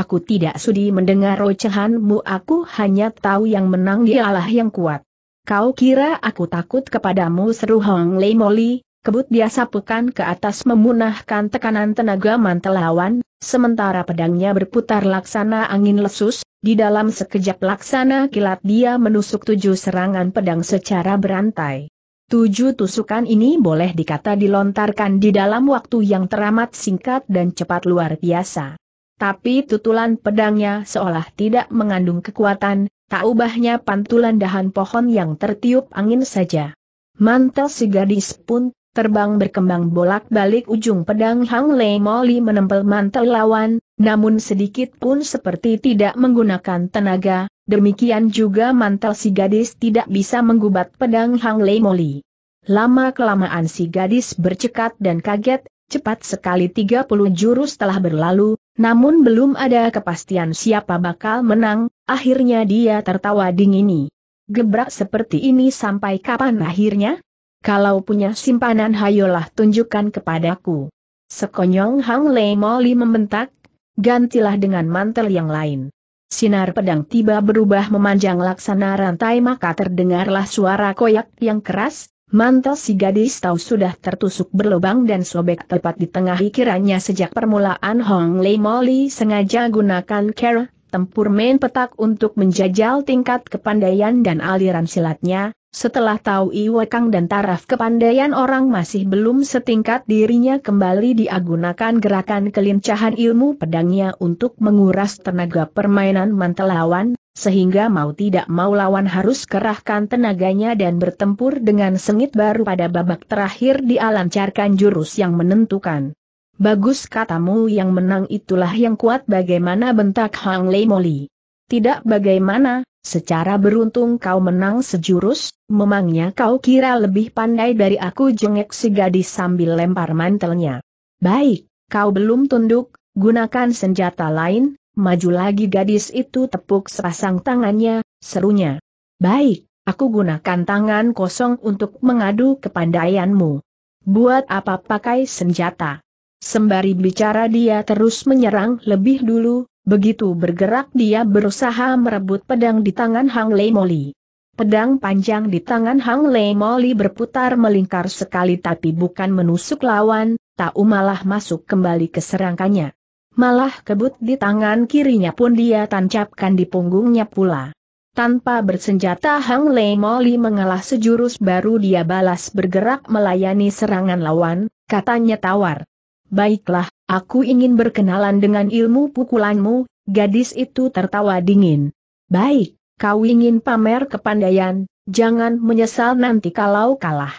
Aku tidak sudi mendengar ocehanmu aku hanya tahu yang menang dialah yang kuat. Kau kira aku takut kepadamu seru Hong Lei Moli, kebut dia sapukan ke atas memunahkan tekanan tenaga mantel lawan, sementara pedangnya berputar laksana angin lesus, di dalam sekejap laksana kilat dia menusuk tujuh serangan pedang secara berantai. Tujuh tusukan ini boleh dikata dilontarkan di dalam waktu yang teramat singkat dan cepat luar biasa. Tapi tutulan pedangnya seolah tidak mengandung kekuatan, tak ubahnya pantulan dahan pohon yang tertiup angin saja. Mantel si gadis pun terbang berkembang bolak-balik ujung pedang Hang Lei Moli menempel mantel lawan, namun sedikit pun seperti tidak menggunakan tenaga, demikian juga mantel si gadis tidak bisa menggubat pedang Hang Lei Moli. Lama-kelamaan si gadis bercekat dan kaget, cepat sekali 30 jurus telah berlalu, namun belum ada kepastian siapa bakal menang, akhirnya dia tertawa dingini. Gebrak seperti ini sampai kapan akhirnya? Kalau punya simpanan hayolah tunjukkan kepadaku. Sekonyong Hang Lei Moli membentak, gantilah dengan mantel yang lain. Sinar pedang tiba berubah memanjang laksana rantai maka terdengarlah suara koyak yang keras, Mantel si gadis tahu sudah tertusuk berlubang dan sobek tepat di tengah ikirannya sejak permulaan Hong Lei Molly sengaja gunakan care, tempur main petak untuk menjajal tingkat kepandaian dan aliran silatnya, setelah tahu kang dan taraf kepandaian orang masih belum setingkat dirinya kembali diagunakan gerakan kelincahan ilmu pedangnya untuk menguras tenaga permainan mantel lawan, sehingga mau tidak mau lawan harus kerahkan tenaganya dan bertempur dengan sengit baru pada babak terakhir dialancarkan jurus yang menentukan. Bagus katamu yang menang itulah yang kuat bagaimana bentak Hang Lei Moli. Tidak bagaimana, secara beruntung kau menang sejurus, memangnya kau kira lebih pandai dari aku jengek si gadis sambil lempar mantelnya. Baik, kau belum tunduk, gunakan senjata lain, Maju lagi gadis itu tepuk sepasang tangannya, serunya. Baik, aku gunakan tangan kosong untuk mengadu kepandaianmu. Buat apa pakai senjata? Sembari bicara dia terus menyerang lebih dulu, begitu bergerak dia berusaha merebut pedang di tangan Hang Lei Moli. Pedang panjang di tangan Hang Lei Moli berputar melingkar sekali tapi bukan menusuk lawan, tak malah masuk kembali ke serangkanya malah kebut di tangan kirinya pun dia tancapkan di punggungnya pula. Tanpa bersenjata Hang Lei Moli mengalah sejurus baru dia balas bergerak melayani serangan lawan, katanya tawar. Baiklah, aku ingin berkenalan dengan ilmu pukulanmu, gadis itu tertawa dingin. Baik, kau ingin pamer kepandaian, jangan menyesal nanti kalau kalah.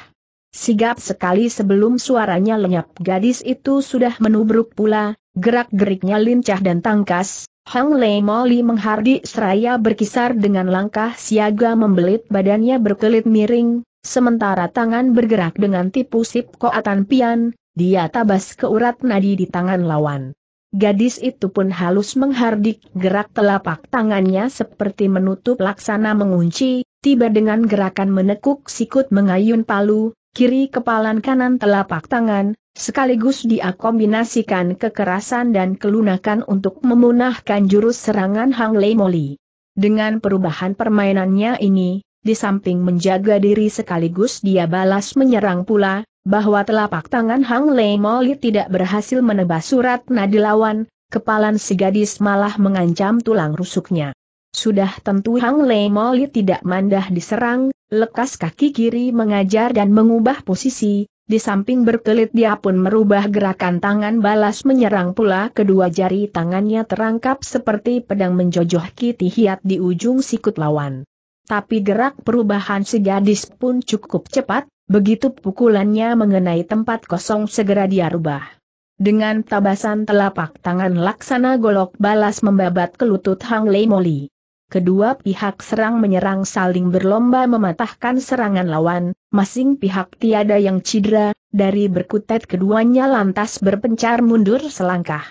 Sigap sekali sebelum suaranya lenyap gadis itu sudah menubruk pula, Gerak-geriknya lincah dan tangkas, Hang Lei Moli menghardik seraya berkisar dengan langkah siaga membelit badannya berkelit miring, sementara tangan bergerak dengan tipu sip koatan pian, dia tabas ke urat nadi di tangan lawan. Gadis itu pun halus menghardik gerak telapak tangannya seperti menutup laksana mengunci, tiba dengan gerakan menekuk sikut mengayun palu, kiri kepalan kanan telapak tangan, Sekaligus dia kombinasikan kekerasan dan kelunakan untuk memunahkan jurus serangan Hang Lei Moli. Dengan perubahan permainannya ini, di samping menjaga diri sekaligus dia balas menyerang pula, bahwa telapak tangan Hang Lei Moli tidak berhasil menebas surat nadi lawan, kepalan si gadis malah mengancam tulang rusuknya. Sudah tentu Hang Lei Moli tidak mandah diserang, lekas kaki kiri mengajar dan mengubah posisi, di samping berkelit dia pun merubah gerakan tangan balas menyerang pula kedua jari tangannya terangkap seperti pedang menjojoh kiti hiat di ujung sikut lawan. Tapi gerak perubahan si gadis pun cukup cepat, begitu pukulannya mengenai tempat kosong segera dia rubah. Dengan tabasan telapak tangan laksana golok balas membabat kelutut Hang Lei Moli kedua pihak serang menyerang saling berlomba mematahkan serangan lawan, masing pihak tiada yang cedera, dari berkutat keduanya lantas berpencar mundur selangkah.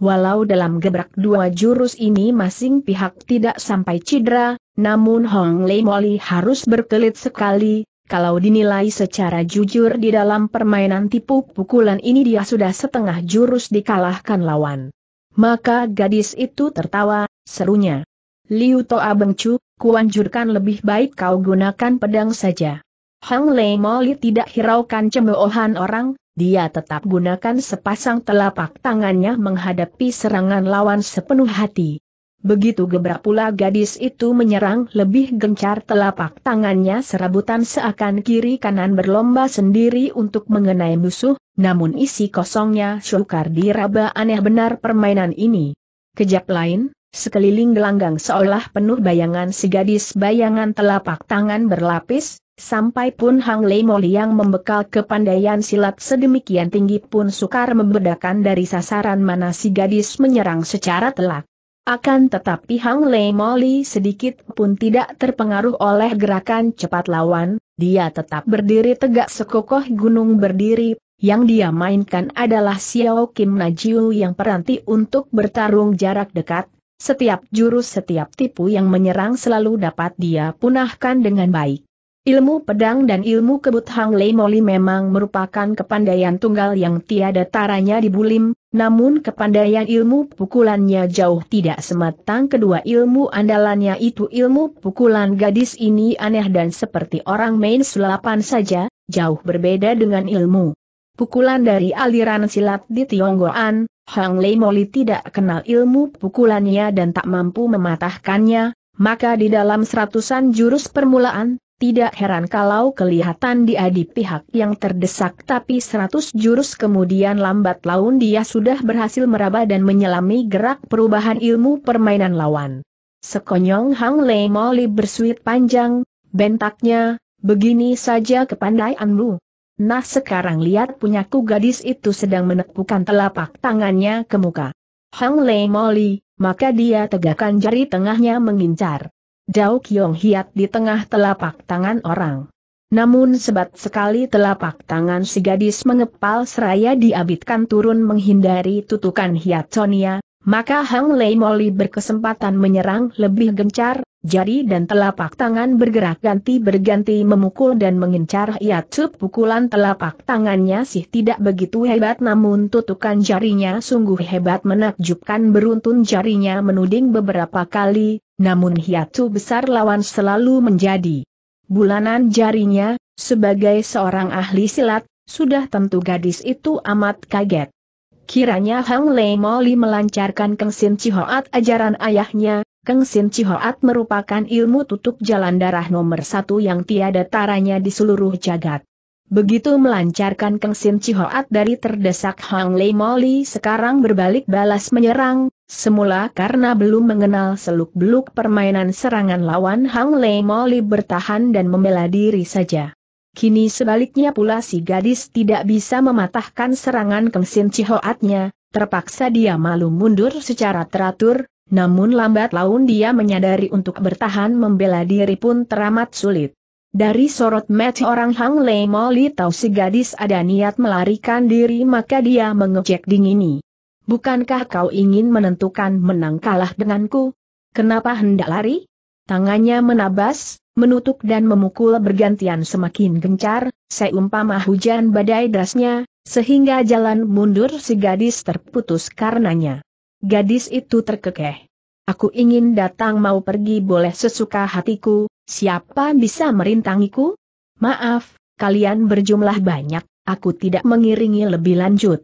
Walau dalam gebrak dua jurus ini masing pihak tidak sampai cedera, namun Hong Lei Moli harus berkelit sekali, kalau dinilai secara jujur di dalam permainan tipu pukulan ini dia sudah setengah jurus dikalahkan lawan. Maka gadis itu tertawa, serunya. Liu Toa Bengcu, kuanjurkan lebih baik kau gunakan pedang saja. Hang Lei Moli tidak hiraukan cemoohan orang, dia tetap gunakan sepasang telapak tangannya menghadapi serangan lawan sepenuh hati. Begitu gebrak pula gadis itu menyerang lebih gencar telapak tangannya serabutan seakan kiri kanan berlomba sendiri untuk mengenai musuh, namun isi kosongnya sukar diraba aneh benar permainan ini. Kejap lain, Sekeliling gelanggang seolah penuh bayangan si gadis bayangan telapak tangan berlapis, sampai pun Hang Lei Moli yang membekal kepandaian silat sedemikian tinggi pun sukar membedakan dari sasaran mana si gadis menyerang secara telak. Akan tetapi Hang Lei Moli sedikit pun tidak terpengaruh oleh gerakan cepat lawan, dia tetap berdiri tegak sekokoh gunung berdiri, yang dia mainkan adalah Xiao Kim Najiu yang peranti untuk bertarung jarak dekat, setiap jurus setiap tipu yang menyerang selalu dapat dia punahkan dengan baik. Ilmu pedang dan ilmu kebut Hang Lei Moli memang merupakan kepandaian tunggal yang tiada taranya di Bulim, namun kepandaian ilmu pukulannya jauh tidak sematang kedua ilmu andalannya itu ilmu pukulan gadis ini aneh dan seperti orang main sulapan saja, jauh berbeda dengan ilmu pukulan dari aliran silat di Tionggoan, Hang Lei Moli tidak kenal ilmu pukulannya dan tak mampu mematahkannya, maka di dalam seratusan jurus permulaan, tidak heran kalau kelihatan dia di pihak yang terdesak tapi seratus jurus kemudian lambat laun dia sudah berhasil meraba dan menyelami gerak perubahan ilmu permainan lawan. Sekonyong Hang Lei Moli bersuit panjang, bentaknya, begini saja kepandaianmu. Nah sekarang lihat punyaku gadis itu sedang menepukan telapak tangannya ke muka. Hang Lei Moli, maka dia tegakkan jari tengahnya mengincar. Dao Kiong Hiat di tengah telapak tangan orang. Namun sebat sekali telapak tangan si gadis mengepal seraya diabitkan turun menghindari tutukan Hiat Sonia, maka Hang Lei Moli berkesempatan menyerang lebih gencar, Jari dan telapak tangan bergerak ganti-berganti memukul dan mengincar Yatsup. Pukulan telapak tangannya sih tidak begitu hebat namun tutukan jarinya sungguh hebat menakjubkan beruntun jarinya menuding beberapa kali, namun Hiatsu ya besar lawan selalu menjadi bulanan jarinya, sebagai seorang ahli silat, sudah tentu gadis itu amat kaget. Kiranya Hang Lei Moli melancarkan kengsin Cihoat ajaran ayahnya, Keng Sin Chihoat merupakan ilmu tutup jalan darah nomor satu yang tiada taranya di seluruh jagat. Begitu melancarkan Keng Sin Chihoat dari terdesak Hang Lei Moli sekarang berbalik balas menyerang, semula karena belum mengenal seluk-beluk permainan serangan lawan Hang Lei Moli bertahan dan membela diri saja. Kini sebaliknya pula si gadis tidak bisa mematahkan serangan Keng Sin Chihoatnya, terpaksa dia malu mundur secara teratur, namun lambat laun dia menyadari untuk bertahan membela diri pun teramat sulit. Dari sorot mata orang Hang Lei Moli tahu si gadis ada niat melarikan diri maka dia mengejek dingini. Bukankah kau ingin menentukan menang kalah denganku? Kenapa hendak lari? Tangannya menabas, menutup dan memukul bergantian semakin gencar, seumpama hujan badai derasnya, sehingga jalan mundur si gadis terputus karenanya. Gadis itu terkekeh. Aku ingin datang mau pergi boleh sesuka hatiku, siapa bisa merintangiku? Maaf, kalian berjumlah banyak, aku tidak mengiringi lebih lanjut.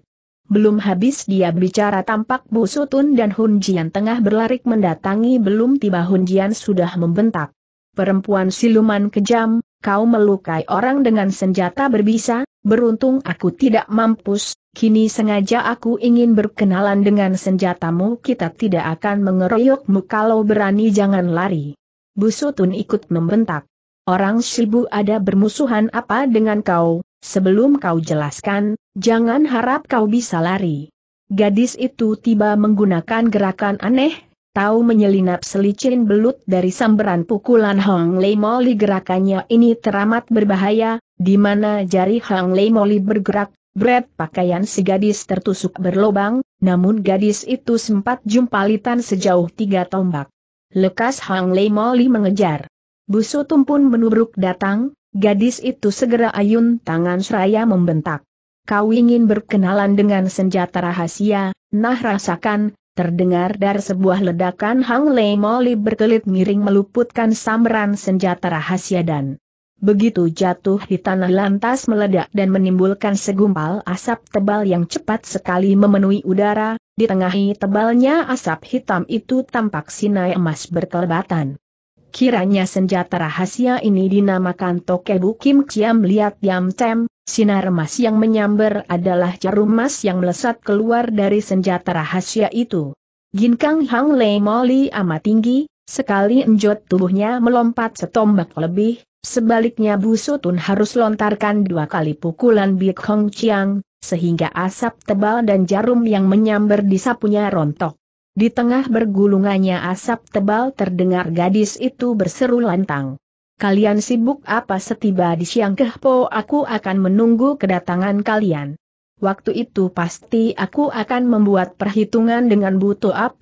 Belum habis dia bicara tampak Bu Sutun dan Hun Jian tengah berlarik mendatangi belum tiba Hun Jian sudah membentak. Perempuan siluman kejam, kau melukai orang dengan senjata berbisa, beruntung aku tidak mampus, kini sengaja aku ingin berkenalan dengan senjatamu kita tidak akan mengeroyokmu kalau berani jangan lari. Busutun ikut membentak. Orang Shibu ada bermusuhan apa dengan kau, sebelum kau jelaskan, jangan harap kau bisa lari. Gadis itu tiba menggunakan gerakan aneh, tahu menyelinap selicin belut dari samberan pukulan Hong Lei Moli gerakannya ini teramat berbahaya, di mana jari Hong Lei Moli bergerak, Brad pakaian si gadis tertusuk berlobang, namun gadis itu sempat jumpalitan sejauh tiga tombak. Lekas Hong Lei Moli mengejar. Busu tumpun menubruk datang, gadis itu segera ayun tangan seraya membentak. Kau ingin berkenalan dengan senjata rahasia, nah rasakan, Terdengar dari sebuah ledakan Hang Lei Moli berkelit miring meluputkan samran senjata rahasia dan begitu jatuh di tanah lantas meledak dan menimbulkan segumpal asap tebal yang cepat sekali memenuhi udara, Di tengahnya tebalnya asap hitam itu tampak sinai emas berkelebatan. Kiranya senjata rahasia ini dinamakan Tokebu Kim Chiam Liat Yam Tem, Sinar emas yang menyambar adalah jarum emas yang melesat keluar dari senjata rahasia itu. Ginkang Hang Lei Moli amat tinggi, sekali enjot tubuhnya melompat setombak lebih, sebaliknya Busutun harus lontarkan dua kali pukulan Biek Hong Chiang, sehingga asap tebal dan jarum yang menyambar di sapunya rontok. Di tengah bergulungannya asap tebal terdengar gadis itu berseru lantang kalian sibuk apa setiba di siang kehpo aku akan menunggu kedatangan kalian. Waktu itu pasti aku akan membuat perhitungan dengan Buto Toa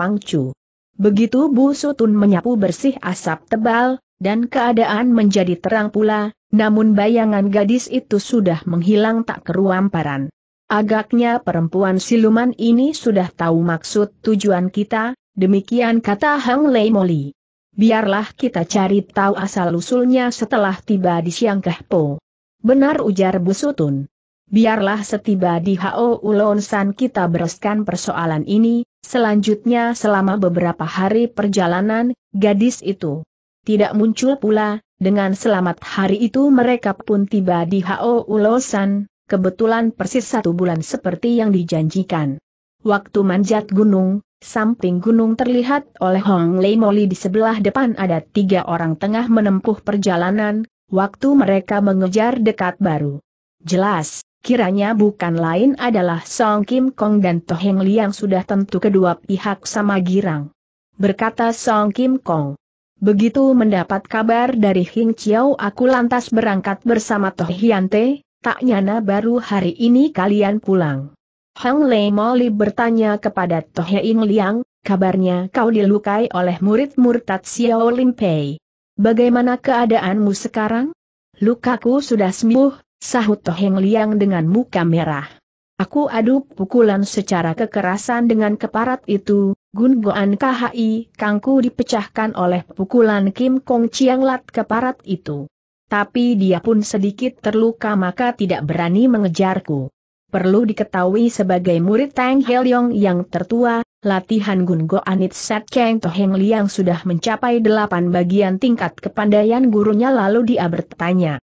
Begitu Bu Sutun menyapu bersih asap tebal, dan keadaan menjadi terang pula, namun bayangan gadis itu sudah menghilang tak keruamparan. Agaknya perempuan siluman ini sudah tahu maksud tujuan kita, demikian kata Hang Lei Moli biarlah kita cari tahu asal-usulnya setelah tiba di Siangkah Po. Benar ujar Busutun. Biarlah setiba di Hao Ulonsan kita bereskan persoalan ini, selanjutnya selama beberapa hari perjalanan, gadis itu tidak muncul pula, dengan selamat hari itu mereka pun tiba di Hao Ulonsan, kebetulan persis satu bulan seperti yang dijanjikan. Waktu manjat gunung, samping gunung terlihat oleh Hong Lei Moli di sebelah depan ada tiga orang tengah menempuh perjalanan, waktu mereka mengejar dekat baru. Jelas, kiranya bukan lain adalah Song Kim Kong dan Toh Heng Liang sudah tentu kedua pihak sama girang. Berkata Song Kim Kong. Begitu mendapat kabar dari Hing Chiao aku lantas berangkat bersama Toh Hyante, tak nyana baru hari ini kalian pulang. Hang Lei Moli bertanya kepada Toheng Liang, kabarnya kau dilukai oleh murid murtad Xiao Lim Pei. Bagaimana keadaanmu sekarang? Lukaku sudah sembuh, sahut Toheng Liang dengan muka merah. Aku adu pukulan secara kekerasan dengan keparat itu, Gun Goan KHI Kangku dipecahkan oleh pukulan Kim Kong Chiang Lat keparat itu. Tapi dia pun sedikit terluka maka tidak berani mengejarku. Perlu diketahui sebagai murid Tang Helyong yang tertua, latihan Gun Go Anit Set Cheng Toheng Liang sudah mencapai delapan bagian tingkat kepandaian gurunya lalu dia bertanya.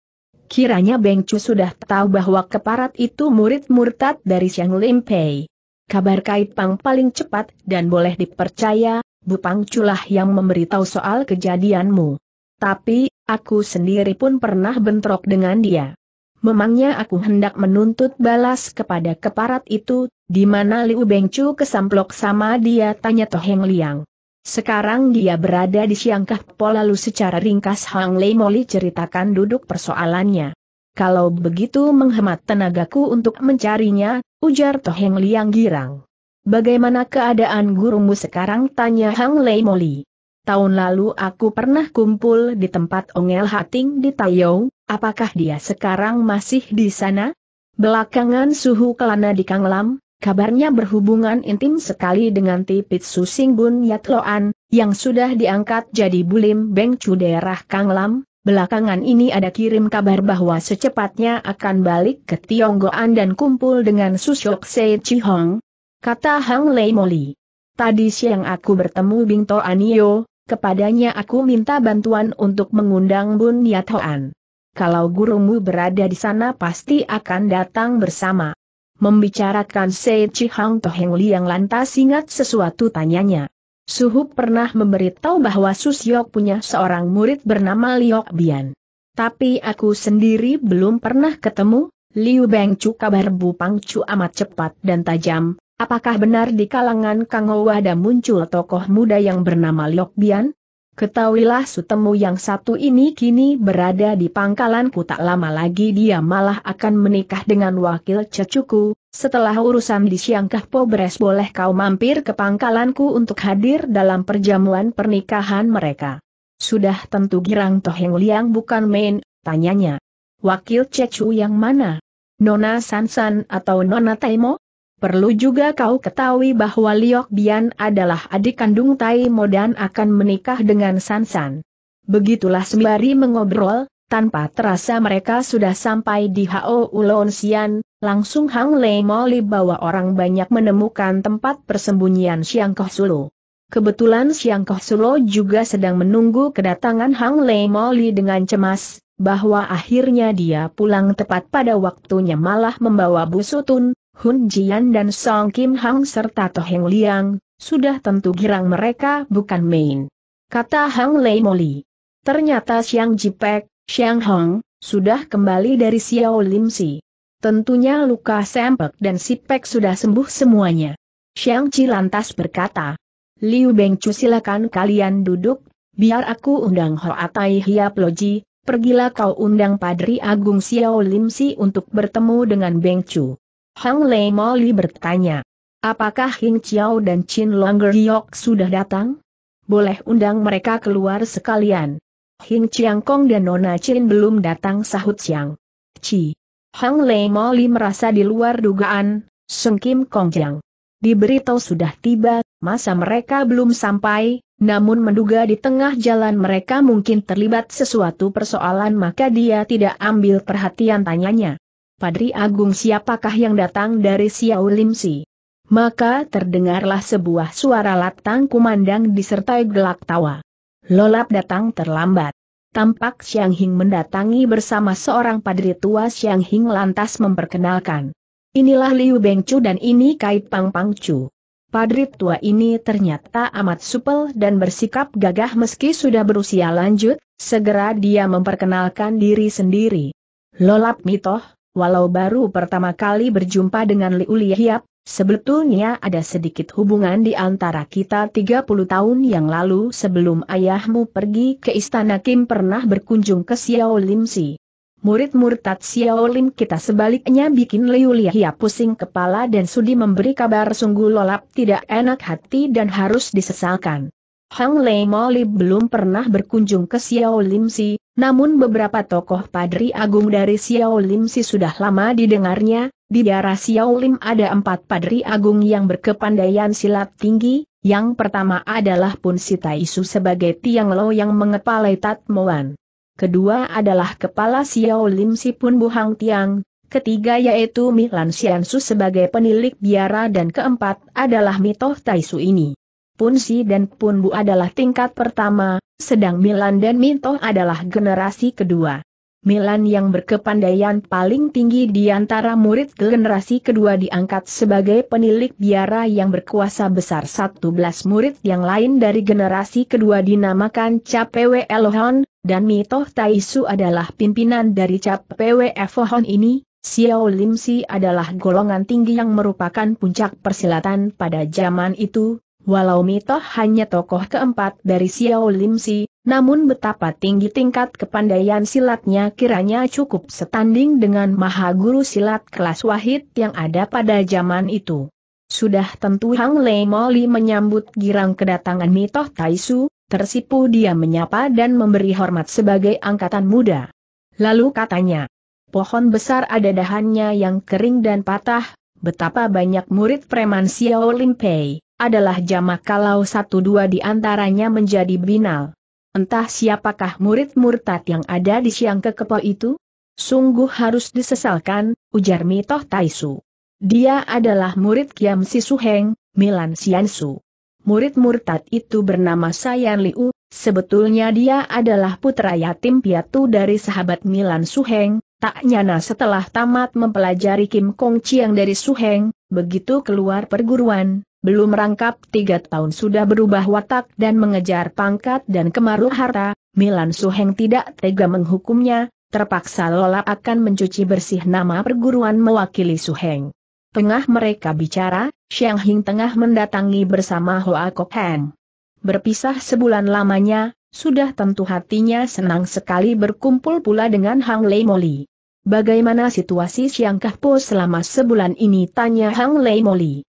Kiranya Beng Chu sudah tahu bahwa keparat itu murid murtad dari Xiang Lim Pei. Kabar Kait Pang paling cepat dan boleh dipercaya, Bu Pang Culah yang memberitahu soal kejadianmu. Tapi, aku sendiri pun pernah bentrok dengan dia memangnya aku hendak menuntut balas kepada keparat itu, di mana Liu Bengcu kesamplok sama dia tanya Toheng Liang. Sekarang dia berada di Siangkah pola lalu secara ringkas Hang Lei Moli ceritakan duduk persoalannya. Kalau begitu menghemat tenagaku untuk mencarinya, ujar Toheng Liang girang. Bagaimana keadaan gurumu sekarang tanya Hang Lei Moli. Tahun lalu aku pernah kumpul di tempat Ongel Hating di Tayou, apakah dia sekarang masih di sana? Belakangan suhu kelana di Kanglam, kabarnya berhubungan intim sekali dengan Tipit Susing Bun Yatloan, yang sudah diangkat jadi Bulim Bengcu daerah Kanglam. Belakangan ini ada kirim kabar bahwa secepatnya akan balik ke Tionggoan dan kumpul dengan Susyok Sei Chihong, kata Hang Lei Moli. Tadi siang aku bertemu To Anio, Kepadanya aku minta bantuan untuk mengundang Bun Yathoan. Kalau gurumu berada di sana pasti akan datang bersama. Membicarakan Se Cihang Toheng Liang lantas ingat sesuatu tanyanya. Suhu pernah memberitahu bahwa Sus Yok punya seorang murid bernama Liok Bian. Tapi aku sendiri belum pernah ketemu, Liu Beng kabar Bu Pang amat cepat dan tajam, Apakah benar di kalangan Kang Hou ada muncul tokoh muda yang bernama Liok Bian? Ketahuilah sutemu yang satu ini kini berada di pangkalanku tak lama lagi dia malah akan menikah dengan wakil cecuku, setelah urusan di Siangkah Pobres boleh kau mampir ke pangkalanku untuk hadir dalam perjamuan pernikahan mereka. Sudah tentu Girang Toheng Liang bukan main, tanyanya. Wakil Cecu yang mana? Nona Sansan atau Nona Taimo? Perlu juga kau ketahui bahwa Liok Bian adalah adik kandung Tai Mo dan akan menikah dengan Sansan. Begitulah sembari mengobrol, tanpa terasa mereka sudah sampai di Hao Ulon Sian, langsung Hang Lei Moli bawa orang banyak menemukan tempat persembunyian Siang Koh Sulu. Kebetulan Siang Koh Sulu juga sedang menunggu kedatangan Hang Lei Moli dengan cemas, bahwa akhirnya dia pulang tepat pada waktunya malah membawa busutun, Hun Jian dan Song Kim Hang serta Toh Heng Liang, sudah tentu girang mereka bukan main. Kata Hang Lei Moli. Ternyata Xiang Jipek, Xiang Hong, sudah kembali dari Xiao Lim Si. Tentunya luka Sempek dan Sipek sudah sembuh semuanya. Xiang Ji lantas berkata, Liu Bengcu silakan kalian duduk, biar aku undang Hoa Tai Hiap Loji, pergilah kau undang Padri Agung Xiao Lim Si untuk bertemu dengan Bengcu. Hang Lei Moli bertanya. Apakah Hing Chiao dan Chin Longer Yok sudah datang? Boleh undang mereka keluar sekalian. Hing Chiang Kong dan Nona Chin belum datang sahut siang. Ci. Hang Lei Moli merasa di luar dugaan, Seng Kim Kong Jiang. Diberitahu sudah tiba, masa mereka belum sampai, namun menduga di tengah jalan mereka mungkin terlibat sesuatu persoalan maka dia tidak ambil perhatian tanyanya. Padri Agung siapakah yang datang dari Xiao Limsi? Maka terdengarlah sebuah suara latang kumandang disertai gelak tawa. Lolap datang terlambat. Tampak Xiang Hing mendatangi bersama seorang padri tua Xiang Hing lantas memperkenalkan. Inilah Liu Bengcu dan ini Kai Pang Pangcu. Padri tua ini ternyata amat supel dan bersikap gagah meski sudah berusia lanjut, segera dia memperkenalkan diri sendiri. Lolap Mitoh, walau baru pertama kali berjumpa dengan Liu Lihiap, sebetulnya ada sedikit hubungan di antara kita 30 tahun yang lalu sebelum ayahmu pergi ke Istana Kim pernah berkunjung ke Xiao Lim Si. Murid murtad Xiao Lim kita sebaliknya bikin Liu Lihiap pusing kepala dan sudi memberi kabar sungguh lolap tidak enak hati dan harus disesalkan. Hang Lei Moli belum pernah berkunjung ke Xiao Lim Si, namun beberapa tokoh Padri Agung dari Xiaolim Si sudah lama didengarnya, di daerah Xiaolim ada empat Padri Agung yang berkepandaian silat tinggi, yang pertama adalah Pun Sita Isu sebagai Tiang Lo yang mengepalai Tat Kedua adalah Kepala Xiaolim Si Pun Buhang Tiang, ketiga yaitu Milan Siansu sebagai penilik biara dan keempat adalah Mitoh Taisu ini. Pun Si dan Pun Bu adalah tingkat pertama, sedang Milan dan Minto adalah generasi kedua. Milan yang berkepandaian paling tinggi di antara murid generasi kedua diangkat sebagai penilik biara yang berkuasa besar 11 murid yang lain dari generasi kedua dinamakan Capewe Elohon, dan Mitoh Taisu adalah pimpinan dari Capewe Elohon ini, Xiao Limsi adalah golongan tinggi yang merupakan puncak persilatan pada zaman itu, Walau Mitoh hanya tokoh keempat dari Xiao Lim Si, namun betapa tinggi tingkat kepandaian silatnya kiranya cukup setanding dengan maha guru silat kelas wahid yang ada pada zaman itu. Sudah tentu Hang Lei Moli menyambut girang kedatangan Mitoh Taisu, tersipu dia menyapa dan memberi hormat sebagai angkatan muda. Lalu katanya, pohon besar ada dahannya yang kering dan patah, betapa banyak murid preman Xiao Lim Pei adalah jamak kalau satu dua di antaranya menjadi binal. Entah siapakah murid murtad yang ada di siang kekepo itu? Sungguh harus disesalkan, ujar Mitoh Taisu. Dia adalah murid Kiam Sisuheng, Milan Siansu. Murid murtad itu bernama Sayan Liu, sebetulnya dia adalah putra yatim piatu dari sahabat Milan Suheng, tak nyana setelah tamat mempelajari Kim Kong Chiang dari Suheng, begitu keluar perguruan, belum rangkap tiga tahun sudah berubah watak dan mengejar pangkat dan kemaruh harta, Milan Suheng tidak tega menghukumnya, terpaksa Lola akan mencuci bersih nama perguruan mewakili Suheng. Tengah mereka bicara, Xiang Hing tengah mendatangi bersama Hoa Kok Heng. Berpisah sebulan lamanya, sudah tentu hatinya senang sekali berkumpul pula dengan Hang Lei Moli. Bagaimana situasi Xiang Kahpo selama sebulan ini tanya Hang Lei Moli.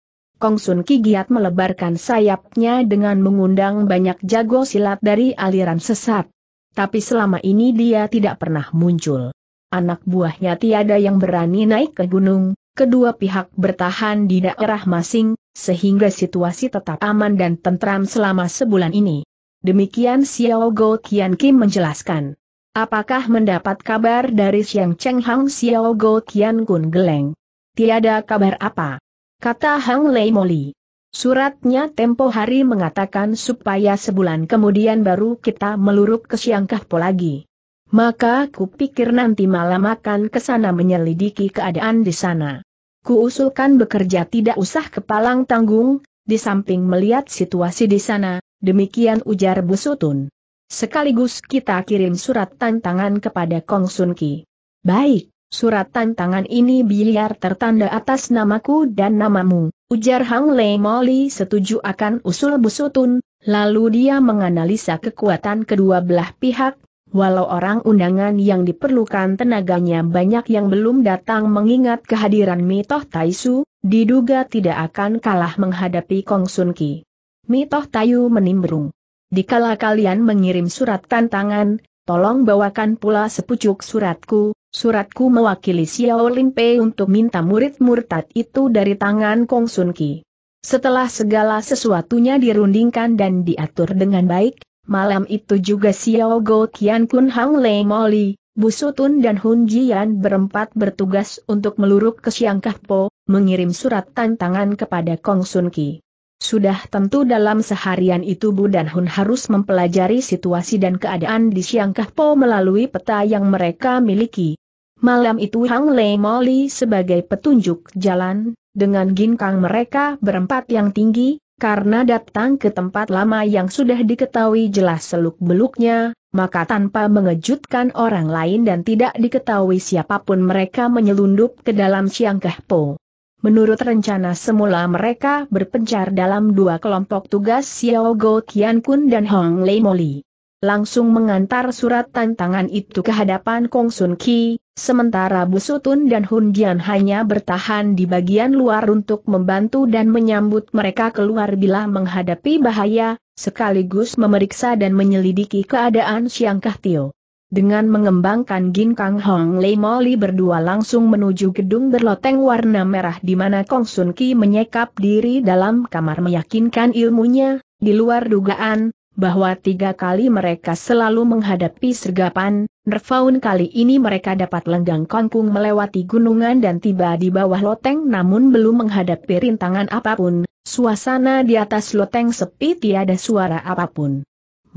Sun Ki giat melebarkan sayapnya dengan mengundang banyak jago silat dari aliran sesat. Tapi selama ini dia tidak pernah muncul. Anak buahnya tiada yang berani naik ke gunung, kedua pihak bertahan di daerah masing, sehingga situasi tetap aman dan tentram selama sebulan ini. Demikian Xiao Go Qian Kim menjelaskan. Apakah mendapat kabar dari Xiang Cheng Hang Xiao Go Qian Kun Geleng? Tiada kabar apa kata Hang Lei Moli. Suratnya tempo hari mengatakan supaya sebulan kemudian baru kita meluruk ke Siangkahpo lagi. Maka kupikir nanti malam akan ke sana menyelidiki keadaan di sana. Kuusulkan bekerja tidak usah kepalang tanggung, di samping melihat situasi di sana, demikian ujar Busutun. Sekaligus kita kirim surat tantangan kepada Kong Sun Ki. Baik, Surat tantangan ini biliar tertanda atas namaku dan namamu, ujar Hang Lei Moli setuju akan usul Busutun, lalu dia menganalisa kekuatan kedua belah pihak, walau orang undangan yang diperlukan tenaganya banyak yang belum datang mengingat kehadiran Mitoh Taisu, diduga tidak akan kalah menghadapi Kong Sun Ki. Mitoh Tayu menimbrung. Dikala kalian mengirim surat tantangan, tolong bawakan pula sepucuk suratku, Suratku mewakili Xiao Lin Pei untuk minta murid murtad itu dari tangan Kong Sun Ki. Setelah segala sesuatunya dirundingkan dan diatur dengan baik, malam itu juga Xiao Go Tian Kun Hang Lei Moli, Busutun dan Hun Jian berempat bertugas untuk meluruk ke Siang Kahpo, mengirim surat tantangan kepada Kong Sun Ki. Sudah tentu dalam seharian itu Bu Dan Hun harus mempelajari situasi dan keadaan di Siang Po melalui peta yang mereka miliki. Malam itu Hang Lei Moli sebagai petunjuk jalan, dengan ginkang mereka berempat yang tinggi, karena datang ke tempat lama yang sudah diketahui jelas seluk-beluknya, maka tanpa mengejutkan orang lain dan tidak diketahui siapapun mereka menyelundup ke dalam Siang Po. Menurut rencana semula mereka berpencar dalam dua kelompok tugas Xiao Go Tian Kun dan Hong Lei Moli. Langsung mengantar surat tantangan itu ke hadapan Kong Sun Ki, sementara Bu Sutun dan Hun Jian hanya bertahan di bagian luar untuk membantu dan menyambut mereka keluar bila menghadapi bahaya, sekaligus memeriksa dan menyelidiki keadaan Siang Kah Tio. Dengan mengembangkan Ginkang Hong Lei Moli berdua langsung menuju gedung berloteng warna merah di mana Kong Sun Ki menyekap diri dalam kamar meyakinkan ilmunya, di luar dugaan, bahwa tiga kali mereka selalu menghadapi sergapan, Nerfaun kali ini mereka dapat lenggang kongkung melewati gunungan dan tiba di bawah loteng namun belum menghadapi rintangan apapun, suasana di atas loteng sepi tiada suara apapun.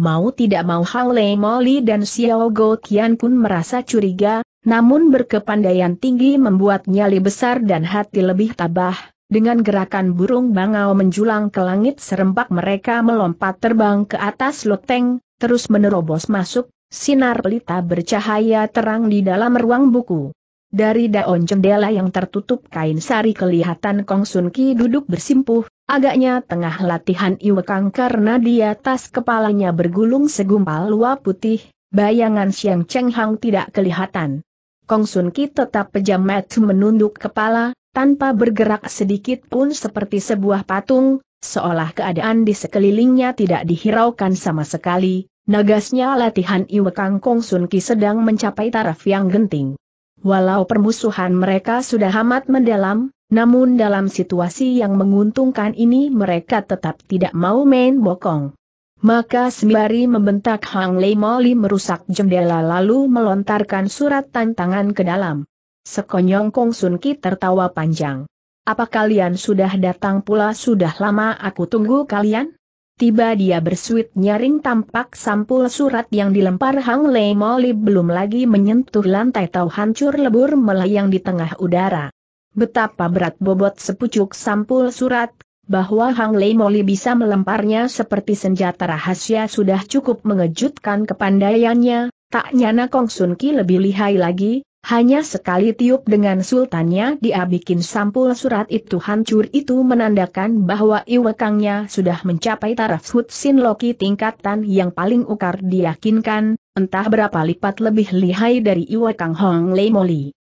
Mau tidak mau Hao Lei Moli dan Xiao Go Qian pun merasa curiga, namun berkepandaian tinggi membuatnya lebih besar dan hati lebih tabah. Dengan gerakan burung bangau menjulang ke langit serempak mereka melompat terbang ke atas loteng, terus menerobos masuk, sinar pelita bercahaya terang di dalam ruang buku. Dari daun jendela yang tertutup kain sari kelihatan Kong Sun Ki duduk bersimpuh, agaknya tengah latihan iwekang karena di atas kepalanya bergulung segumpal lua putih, bayangan Siang Cheng Hang tidak kelihatan. Kong Sun Ki tetap pejam mata menunduk kepala, tanpa bergerak sedikit pun seperti sebuah patung, seolah keadaan di sekelilingnya tidak dihiraukan sama sekali, nagasnya latihan Iwekang Kong Sun Ki sedang mencapai taraf yang genting. Walau permusuhan mereka sudah amat mendalam, namun dalam situasi yang menguntungkan ini mereka tetap tidak mau main bokong. Maka sembari membentak Hang Lei Moli merusak jendela lalu melontarkan surat tantangan ke dalam. Sekonyong Kong Sun Ki tertawa panjang. Apa kalian sudah datang pula sudah lama aku tunggu kalian? tiba dia bersuit nyaring tampak sampul surat yang dilempar Hang Lei Moli belum lagi menyentuh lantai tahu hancur lebur melayang di tengah udara. Betapa berat bobot sepucuk sampul surat, bahwa Hang Lei Moli bisa melemparnya seperti senjata rahasia sudah cukup mengejutkan kepandaiannya, tak nyana Kong Sun Ki lebih lihai lagi, hanya sekali tiup dengan sultannya dia bikin sampul surat itu hancur itu menandakan bahwa iwekangnya sudah mencapai taraf Hutsin Loki tingkatan yang paling ukar diyakinkan, entah berapa lipat lebih lihai dari iwekang Hong Lei Moli.